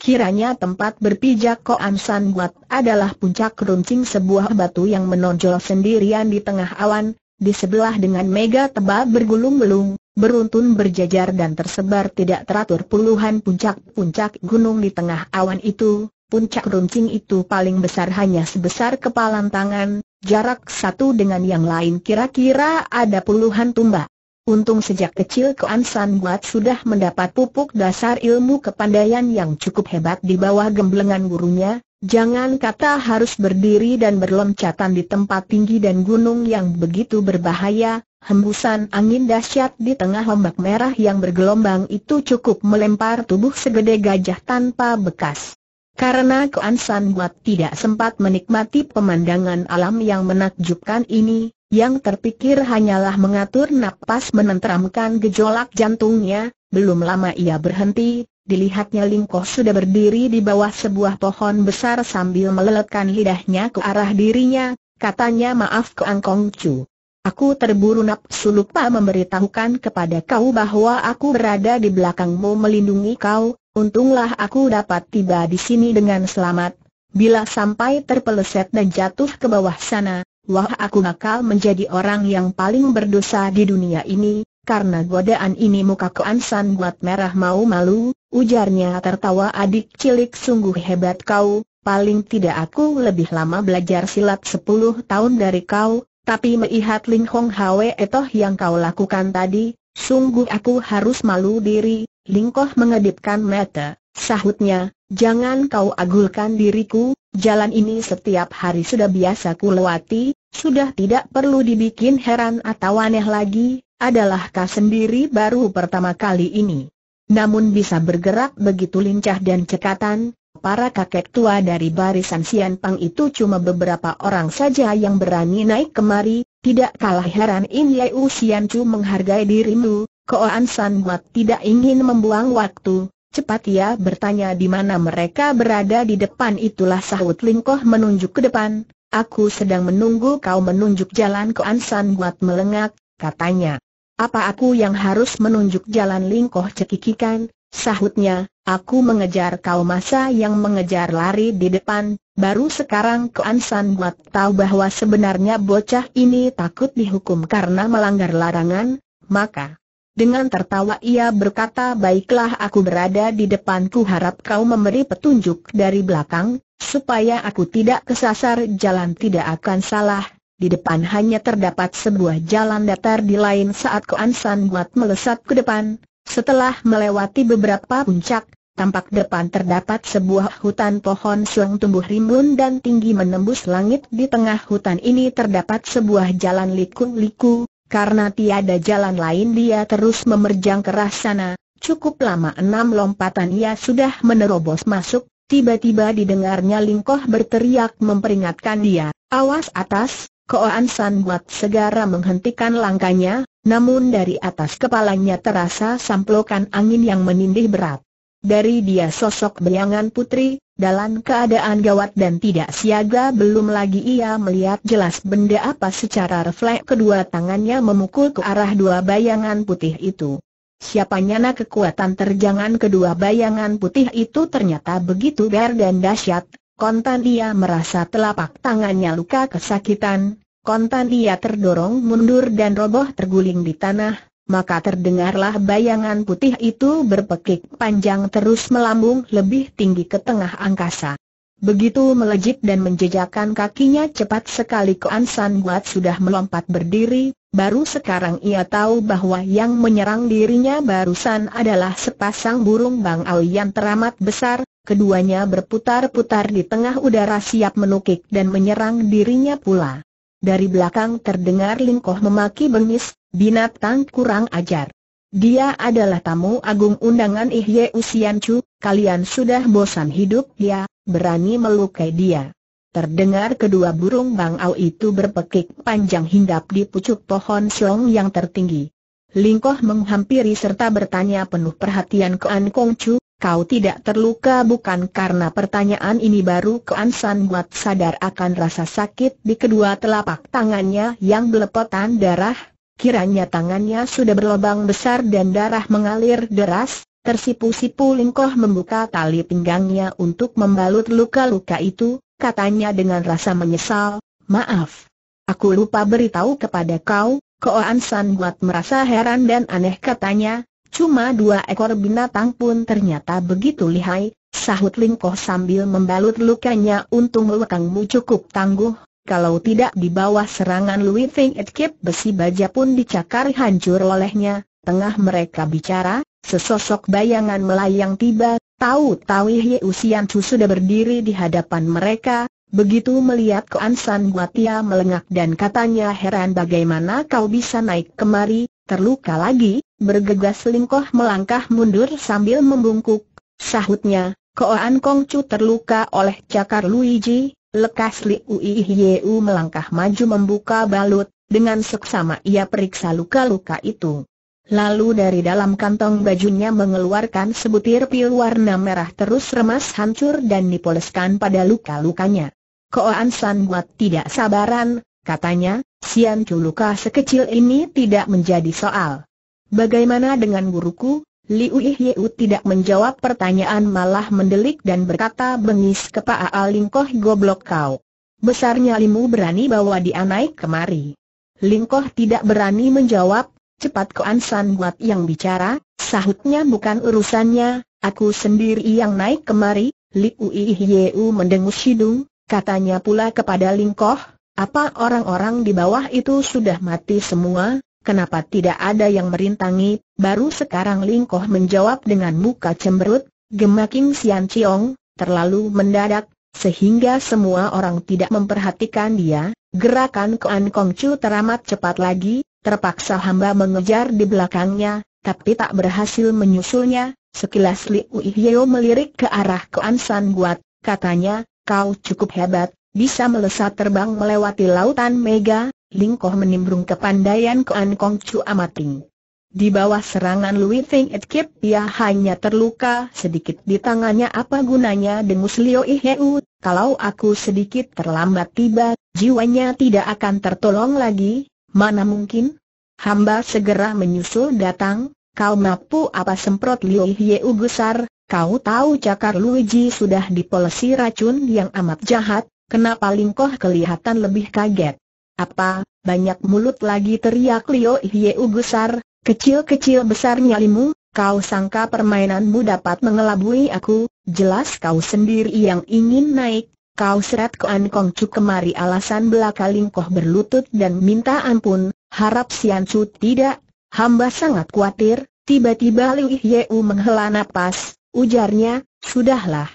Kiranya tempat berpijak Koan San buat adalah puncak runcing sebuah batu yang menonjol sendirian di tengah awan, di sebelah dengan mega tebal bergulung-gulung, beruntun berjajar dan tersebar tidak teratur puluhan puncak-puncak gunung di tengah awan itu, Puncak runcing itu paling besar hanya sebesar kepalan tangan, Jarak satu dengan yang lain kira-kira ada puluhan tumbak. Untung sejak kecil ke Ansan Buat sudah mendapat pupuk dasar ilmu kepandaian yang cukup hebat di bawah gemblengan gurunya, jangan kata harus berdiri dan berloncatan di tempat tinggi dan gunung yang begitu berbahaya, hembusan angin dahsyat di tengah ombak merah yang bergelombang itu cukup melempar tubuh segede gajah tanpa bekas. Karena Kuan San Buat tidak sempat menikmati pemandangan alam yang menakjubkan ini, yang terpikir hanyalah mengatur napas menenteramkan gejolak jantungnya, belum lama ia berhenti, dilihatnya Lingkoh sudah berdiri di bawah sebuah pohon besar sambil meleletkan lidahnya ke arah dirinya, katanya maaf ke Angkong Chu. Aku terburu nafsu lupa memberitahukan kepada kau bahwa aku berada di belakangmu melindungi kau, Untunglah aku dapat tiba di sini dengan selamat. Bila sampai terpeleset dan jatuh ke bawah sana, wah aku bakal menjadi orang yang paling berdosa di dunia ini, karena godaan ini muka keansan buat merah mau malu, ujarnya tertawa adik cilik sungguh hebat kau, paling tidak aku lebih lama belajar silat 10 tahun dari kau, tapi melihat Ling Hong Hwe etoh yang kau lakukan tadi, sungguh aku harus malu diri, Lingkoh mengedipkan mata, sahutnya, jangan kau agulkan diriku, jalan ini setiap hari sudah biasa lewati, sudah tidak perlu dibikin heran atau aneh lagi, adalah kau sendiri baru pertama kali ini. Namun bisa bergerak begitu lincah dan cekatan, para kakek tua dari barisan Sian Pang itu cuma beberapa orang saja yang berani naik kemari, tidak kalah heran In Yeu Sian Chu menghargai dirimu, Koan San Huat tidak ingin membuang waktu, cepat ia bertanya di mana mereka berada di depan itulah sahut Lingkoh menunjuk ke depan, aku sedang menunggu kau menunjuk jalan Koan San Huat melengak, katanya. Apa aku yang harus menunjuk jalan Lingkoh cekikikan, sahutnya, aku mengejar kau masa yang mengejar lari di depan, baru sekarang Koan San Huat tahu bahwa sebenarnya bocah ini takut dihukum karena melanggar larangan, maka... Dengan tertawa ia berkata baiklah aku berada di depanku harap kau memberi petunjuk dari belakang, supaya aku tidak kesasar jalan tidak akan salah, di depan hanya terdapat sebuah jalan datar di lain saat Koan San Guat melesat ke depan, setelah melewati beberapa puncak, tampak depan terdapat sebuah hutan pohon suang tumbuh rimbun dan tinggi menembus langit di tengah hutan ini terdapat sebuah jalan liku-liku, karena tiada jalan lain dia terus memerjang keras sana, cukup lama enam lompatan ia sudah menerobos masuk, tiba-tiba didengarnya Lingkoh berteriak memperingatkan dia, awas atas, Koan San Buat segera menghentikan langkahnya, namun dari atas kepalanya terasa samplokan angin yang menindih berat dari dia sosok bayangan putri, dalam keadaan gawat dan tidak siaga belum lagi ia melihat jelas benda apa secara refleks kedua tangannya memukul ke arah dua bayangan putih itu. Siapa nyana kekuatan terjangan kedua bayangan putih itu ternyata begitu ber dan dahsyat, kontan ia merasa telapak tangannya luka kesakitan, kontan ia terdorong mundur dan roboh terguling di tanah, maka terdengarlah bayangan putih itu berpekik panjang terus melambung lebih tinggi ke tengah angkasa. Begitu melejit dan menjejakkan kakinya cepat sekali Koan San Guat sudah melompat berdiri, baru sekarang ia tahu bahwa yang menyerang dirinya barusan adalah sepasang burung bangau yang teramat besar, keduanya berputar-putar di tengah udara siap menukik dan menyerang dirinya pula. Dari belakang terdengar Lingkoh memaki bengis, binatang kurang ajar. Dia adalah tamu agung undangan Ihye Usiancu, kalian sudah bosan hidup ya, berani melukai dia. Terdengar kedua burung bangau itu berpekik panjang hinggap di pucuk pohon siong yang tertinggi. Lingkoh menghampiri serta bertanya penuh perhatian ke An Kong Chu, kau tidak terluka bukan karena pertanyaan ini baru ke Ansan Buat sadar akan rasa sakit di kedua telapak tangannya yang belepotan darah, kiranya tangannya sudah berlubang besar dan darah mengalir deras, tersipu-sipu Lingkoh membuka tali pinggangnya untuk membalut luka-luka itu, katanya dengan rasa menyesal, maaf. Aku lupa beritahu kepada kau, Koan San Buat merasa heran dan aneh katanya, Cuma dua ekor binatang pun ternyata begitu lihai, sahut Lingkoh sambil membalut lukanya untung lukangmu cukup tangguh, kalau tidak di bawah serangan Louis Feng Et Kip besi baja pun dicakar hancur olehnya, tengah mereka bicara, sesosok bayangan melayang tiba, tahu-tahu Ye Usian Chu sudah berdiri di hadapan mereka, Begitu melihat Koan San Guatia melengak dan katanya heran bagaimana kau bisa naik kemari, terluka lagi, bergegas lingkoh melangkah mundur sambil membungkuk. Sahutnya, Koan Kongcu terluka oleh cakar Luigi, lekas Li U melangkah maju membuka balut, dengan seksama ia periksa luka-luka itu. Lalu dari dalam kantong bajunya mengeluarkan sebutir pil warna merah terus remas hancur dan dipoleskan pada luka-lukanya. Koan San buat tidak sabaran, Katanya, Sian luka sekecil ini tidak menjadi soal. Bagaimana dengan guruku? Liu Yiu tidak menjawab pertanyaan malah mendelik dan berkata bengis ke Pak Lingkoh goblok kau. Besarnya limu berani bawa dia naik kemari. Lingkoh tidak berani menjawab, cepat ke Ansan buat yang bicara, sahutnya bukan urusannya, aku sendiri yang naik kemari, Liu Yiu mendengus hidung, katanya pula kepada Lingkoh, apa orang-orang di bawah itu sudah mati semua? Kenapa tidak ada yang merintangi? Baru sekarang Lingkoh menjawab dengan muka cemberut, gemaking Sian Chiong, terlalu mendadak, sehingga semua orang tidak memperhatikan dia. Gerakan Kuan Kong Chu teramat cepat lagi, terpaksa hamba mengejar di belakangnya, tapi tak berhasil menyusulnya. Sekilas Liu Uihyeo melirik ke arah Kuan San Guat, katanya, kau cukup hebat, bisa melesat terbang melewati lautan mega, Lingkoh menimbrung ke kepandaian Kuan Kong Chu Amating. Di bawah serangan Lui Feng It Kip ia hanya terluka sedikit di tangannya apa gunanya dengus Lio Iheu, kalau aku sedikit terlambat tiba, jiwanya tidak akan tertolong lagi, mana mungkin? Hamba segera menyusul datang, kau mampu apa semprot Lio Iheu gusar, kau tahu cakar Luigi sudah dipolesi racun yang amat jahat, Kenapa Lingkoh kelihatan lebih kaget? Apa, banyak mulut lagi teriak Lio Hieu gusar. kecil-kecil besar nyalimu, kau sangka permainanmu dapat mengelabui aku, jelas kau sendiri yang ingin naik, kau seret ke An Kong Chu kemari alasan belaka Lingkoh berlutut dan minta ampun, harap Sian Chu tidak, hamba sangat khawatir, tiba-tiba Liu Hieu menghela napas, ujarnya, sudahlah.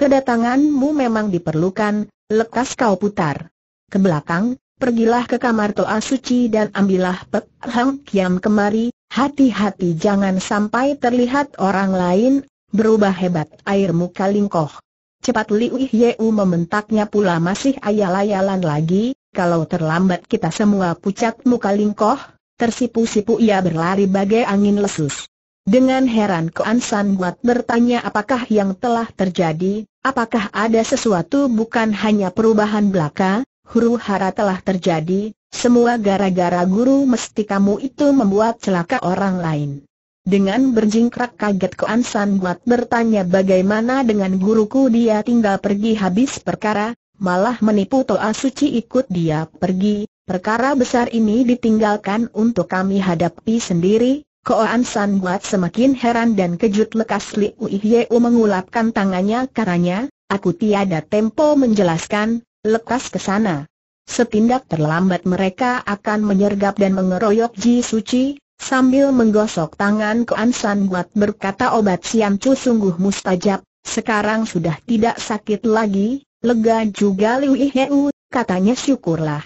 Kedatanganmu memang diperlukan, Lekas kau putar. Ke belakang, pergilah ke kamar Toa Suci dan ambillah Pek Hang Kiam kemari, hati-hati jangan sampai terlihat orang lain, berubah hebat air muka lingkoh. Cepat Liu Yeu mementaknya pula masih ayal-ayalan lagi, kalau terlambat kita semua pucat muka lingkoh, tersipu-sipu ia berlari bagai angin lesus. Dengan heran Koan San Buat bertanya apakah yang telah terjadi, apakah ada sesuatu bukan hanya perubahan belaka, huru hara telah terjadi, semua gara-gara guru mesti kamu itu membuat celaka orang lain. Dengan berjingkrak kaget Koan San Buat bertanya bagaimana dengan guruku dia tinggal pergi habis perkara, malah menipu Toa Suci ikut dia pergi, perkara besar ini ditinggalkan untuk kami hadapi sendiri, Koan San Buat semakin heran dan kejut lekas Ye U mengulapkan tangannya karanya, aku tiada tempo menjelaskan, lekas ke sana. Setindak terlambat mereka akan menyergap dan mengeroyok Ji Suci, sambil menggosok tangan Koan San Buat berkata obat Siam Chu sungguh mustajab, sekarang sudah tidak sakit lagi, lega juga Liu U, katanya syukurlah.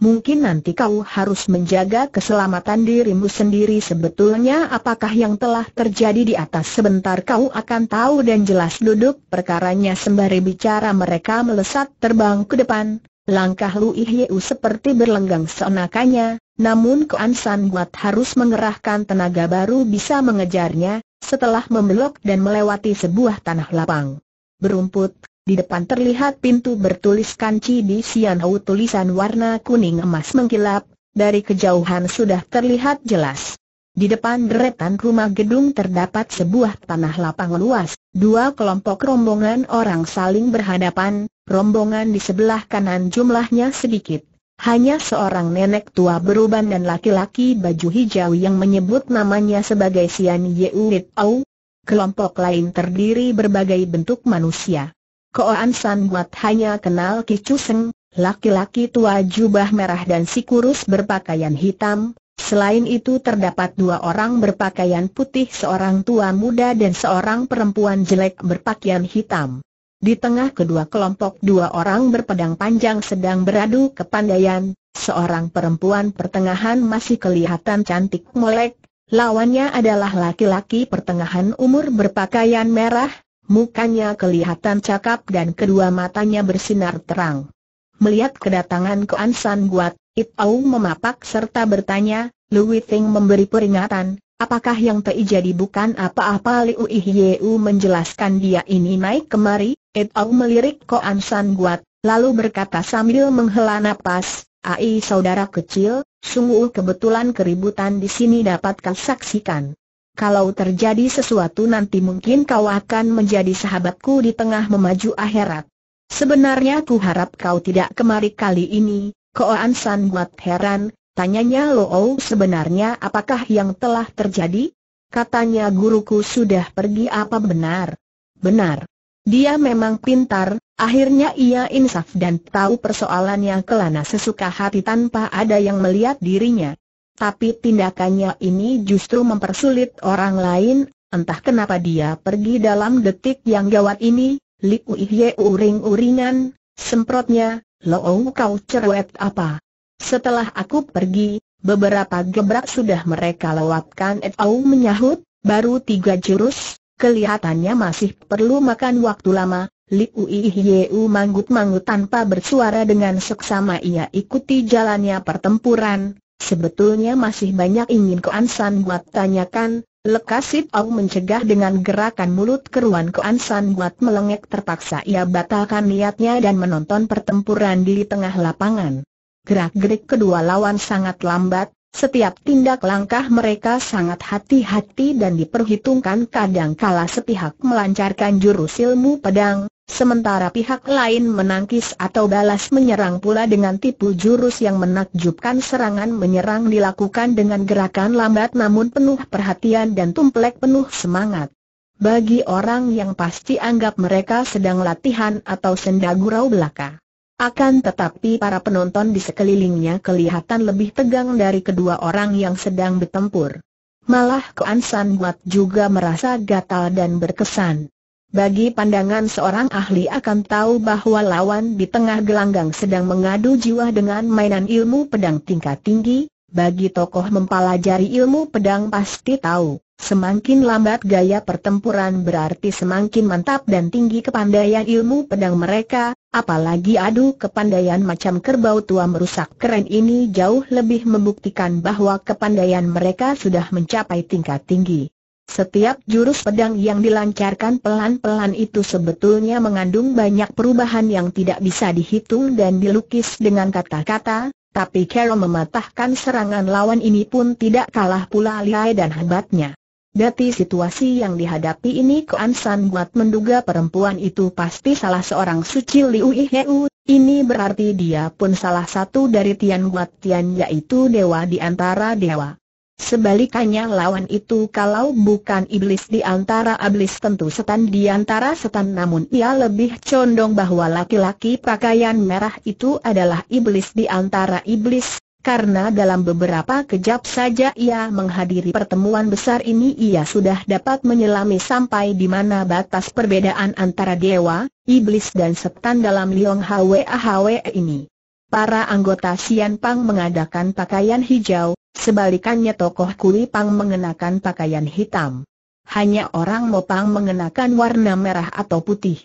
Mungkin nanti kau harus menjaga keselamatan dirimu sendiri sebetulnya apakah yang telah terjadi di atas sebentar kau akan tahu dan jelas duduk perkaranya sembari bicara mereka melesat terbang ke depan. Langkah Lu seperti berlenggang seenakannya, namun Kuan San Buat harus mengerahkan tenaga baru bisa mengejarnya, setelah membelok dan melewati sebuah tanah lapang. Berumput, di depan terlihat pintu bertuliskan Cidi Sianhou tulisan warna kuning emas mengkilap, dari kejauhan sudah terlihat jelas. Di depan deretan rumah gedung terdapat sebuah tanah lapang luas, dua kelompok rombongan orang saling berhadapan, rombongan di sebelah kanan jumlahnya sedikit. Hanya seorang nenek tua beruban dan laki-laki baju hijau yang menyebut namanya sebagai Sian Yeuit Au. Kelompok lain terdiri berbagai bentuk manusia. Koan San Buat hanya kenal Ki Seng, laki-laki tua jubah merah dan si kurus berpakaian hitam, selain itu terdapat dua orang berpakaian putih seorang tua muda dan seorang perempuan jelek berpakaian hitam. Di tengah kedua kelompok dua orang berpedang panjang sedang beradu kepandaian, seorang perempuan pertengahan masih kelihatan cantik molek, lawannya adalah laki-laki pertengahan umur berpakaian merah, mukanya kelihatan cakap dan kedua matanya bersinar terang. Melihat kedatangan ke Ansan Guat, It Au memapak serta bertanya, Lu Ting memberi peringatan, apakah yang terjadi bukan apa-apa Liu Ihyeu menjelaskan dia ini naik kemari, It Au melirik ke Ansan Guat, lalu berkata sambil menghela napas, Ai saudara kecil, sungguh kebetulan keributan di sini dapat kau saksikan kalau terjadi sesuatu nanti mungkin kau akan menjadi sahabatku di tengah memaju akhirat. Sebenarnya ku harap kau tidak kemari kali ini, Koan San buat heran, tanyanya Loo sebenarnya apakah yang telah terjadi? Katanya guruku sudah pergi apa benar? Benar. Dia memang pintar, akhirnya ia insaf dan tahu persoalannya kelana sesuka hati tanpa ada yang melihat dirinya. Tapi tindakannya ini justru mempersulit orang lain, entah kenapa dia pergi dalam detik yang gawat ini, Li Uihye uring-uringan, semprotnya, Loong kau cerewet apa? Setelah aku pergi, beberapa gebrak sudah mereka lewatkan Etau menyahut, baru tiga jurus, kelihatannya masih perlu makan waktu lama, Liu Ihyeu manggut-manggut tanpa bersuara dengan seksama ia ikuti jalannya pertempuran, Sebetulnya masih banyak ingin ke Ansan buat tanyakan, lekasip Au mencegah dengan gerakan mulut keruan ke Ansan buat melengek terpaksa ia batalkan niatnya dan menonton pertempuran di tengah lapangan. Gerak-gerik kedua lawan sangat lambat, setiap tindak langkah mereka sangat hati-hati dan diperhitungkan kadang kala sepihak melancarkan jurus ilmu pedang, Sementara pihak lain menangkis atau balas menyerang pula dengan tipu jurus yang menakjubkan serangan menyerang dilakukan dengan gerakan lambat namun penuh perhatian dan tumplek penuh semangat. Bagi orang yang pasti anggap mereka sedang latihan atau senda gurau belaka. Akan tetapi para penonton di sekelilingnya kelihatan lebih tegang dari kedua orang yang sedang bertempur. Malah Koan San Buat juga merasa gatal dan berkesan. Bagi pandangan seorang ahli akan tahu bahwa lawan di tengah gelanggang sedang mengadu jiwa dengan mainan ilmu pedang tingkat tinggi, bagi tokoh mempelajari ilmu pedang pasti tahu, semakin lambat gaya pertempuran berarti semakin mantap dan tinggi kepandaian ilmu pedang mereka, apalagi adu kepandaian macam kerbau tua merusak keren ini jauh lebih membuktikan bahwa kepandaian mereka sudah mencapai tingkat tinggi. Setiap jurus pedang yang dilancarkan pelan-pelan itu sebetulnya mengandung banyak perubahan yang tidak bisa dihitung dan dilukis dengan kata-kata, tapi Carol mematahkan serangan lawan ini pun tidak kalah pula lihai dan hebatnya. Dati situasi yang dihadapi ini Koan San buat menduga perempuan itu pasti salah seorang suci Liu Iheu, ini berarti dia pun salah satu dari Tian Buat Tian yaitu dewa di antara dewa. Sebaliknya lawan itu kalau bukan iblis di antara iblis tentu setan di antara setan namun ia lebih condong bahwa laki-laki pakaian merah itu adalah iblis di antara iblis, karena dalam beberapa kejap saja ia menghadiri pertemuan besar ini ia sudah dapat menyelami sampai di mana batas perbedaan antara dewa, iblis dan setan dalam Liong Hwa Hwa ini para anggota Sian Pang mengadakan pakaian hijau, sebalikannya tokoh Kui Pang mengenakan pakaian hitam. Hanya orang Mopang mengenakan warna merah atau putih.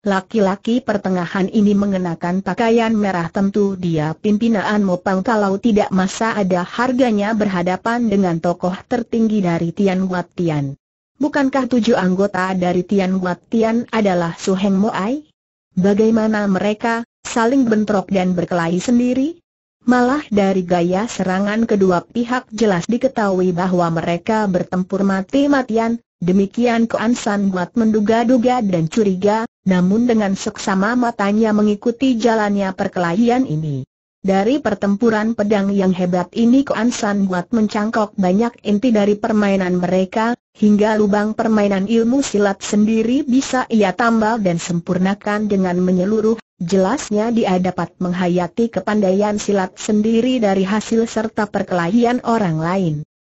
Laki-laki pertengahan ini mengenakan pakaian merah tentu dia pimpinan Mopang kalau tidak masa ada harganya berhadapan dengan tokoh tertinggi dari Tian Wat Tian. Bukankah tujuh anggota dari Tian Wat Tian adalah Suheng Moai? Bagaimana mereka, saling bentrok dan berkelahi sendiri? Malah dari gaya serangan kedua pihak jelas diketahui bahwa mereka bertempur mati-matian, demikian Koan San buat menduga-duga dan curiga, namun dengan seksama matanya mengikuti jalannya perkelahian ini. Dari pertempuran pedang yang hebat ini Koan San buat mencangkok banyak inti dari permainan mereka, Hingga lubang permainan ilmu silat sendiri bisa ia tambal dan sempurnakan dengan menyeluruh, jelasnya dia dapat menghayati kepandaian silat sendiri dari hasil serta perkelahian orang lain.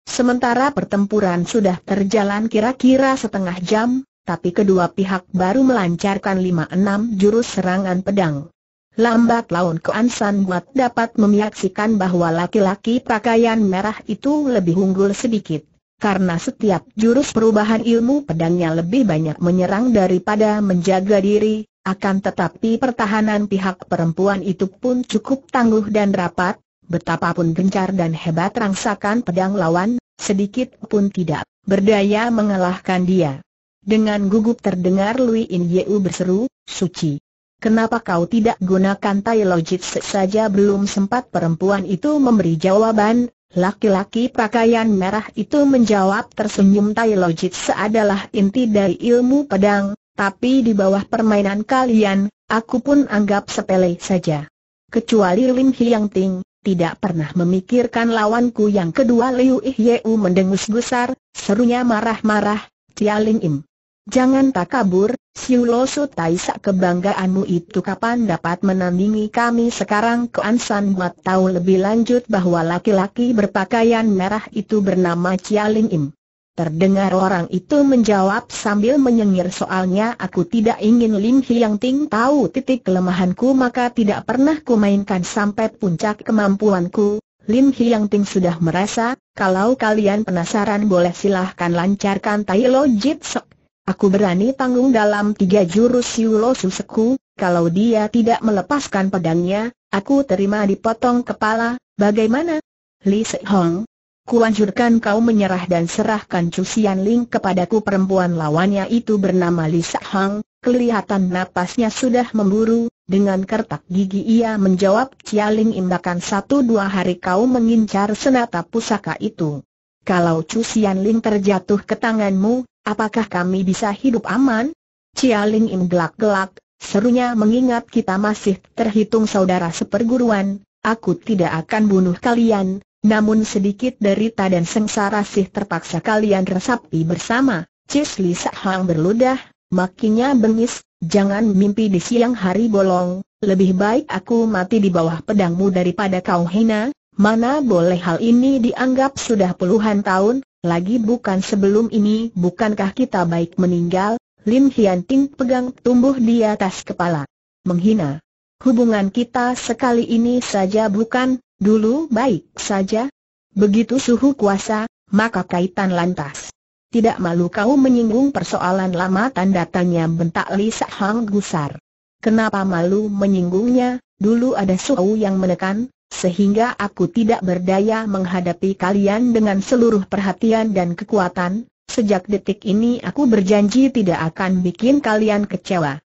Sementara pertempuran sudah terjalan kira-kira setengah jam, tapi kedua pihak baru melancarkan lima enam jurus serangan pedang. Lambat laun Koan San Guat dapat memiaksikan bahwa laki-laki pakaian merah itu lebih unggul sedikit karena setiap jurus perubahan ilmu pedangnya lebih banyak menyerang daripada menjaga diri, akan tetapi pertahanan pihak perempuan itu pun cukup tangguh dan rapat, betapapun gencar dan hebat rangsakan pedang lawan, sedikit pun tidak berdaya mengalahkan dia. Dengan gugup terdengar Lui In Yeu berseru, Suci. Kenapa kau tidak gunakan tai logic saja belum sempat perempuan itu memberi jawaban, Laki-laki pakaian merah itu menjawab tersenyum Tai Logit seadalah inti dari ilmu pedang, tapi di bawah permainan kalian, aku pun anggap sepele saja. Kecuali Lim Hyang Ting, tidak pernah memikirkan lawanku yang kedua Liu Ihyeu mendengus besar, serunya marah-marah, Tia Ling Im. Jangan tak takabur, Sutai Taisa kebanggaanmu itu kapan dapat menandingi kami sekarang ke Ansan Buat tahu lebih lanjut bahwa laki-laki berpakaian merah itu bernama Chia Ling Im. Terdengar orang itu menjawab sambil menyengir soalnya aku tidak ingin Lim Hiang Ting tahu titik kelemahanku maka tidak pernah kumainkan sampai puncak kemampuanku, Lim Hiang Ting sudah merasa, kalau kalian penasaran boleh silahkan lancarkan Tai Lo Jit Sok Aku berani tanggung dalam tiga jurus Siulo Suseku, kalau dia tidak melepaskan pedangnya, aku terima dipotong kepala, bagaimana? Li Hong, kuanjurkan kau menyerah dan serahkan Cusian Ling kepadaku perempuan lawannya itu bernama Li Sehong, kelihatan napasnya sudah memburu, dengan kertak gigi ia menjawab Ling, imbakan satu dua hari kau mengincar senata pusaka itu. Kalau Cusian Ling terjatuh ke tanganmu, Apakah kami bisa hidup aman? Cialing Ling Im gelak-gelak, serunya mengingat kita masih terhitung saudara seperguruan, aku tidak akan bunuh kalian, namun sedikit derita dan sengsara sih terpaksa kalian resapi bersama. Cisli Sahang berludah, makinnya bengis, jangan mimpi di siang hari bolong, lebih baik aku mati di bawah pedangmu daripada kau hina, Mana boleh hal ini dianggap sudah puluhan tahun, lagi bukan sebelum ini bukankah kita baik meninggal? Lim Hian Ting pegang tumbuh di atas kepala. Menghina. Hubungan kita sekali ini saja bukan, dulu baik saja. Begitu suhu kuasa, maka kaitan lantas. Tidak malu kau menyinggung persoalan lama tanda tanya bentak Sa Hang gusar. Kenapa malu menyinggungnya, dulu ada suhu yang menekan, sehingga aku tidak berdaya menghadapi kalian dengan seluruh perhatian dan kekuatan, sejak detik ini aku berjanji tidak akan bikin kalian kecewa.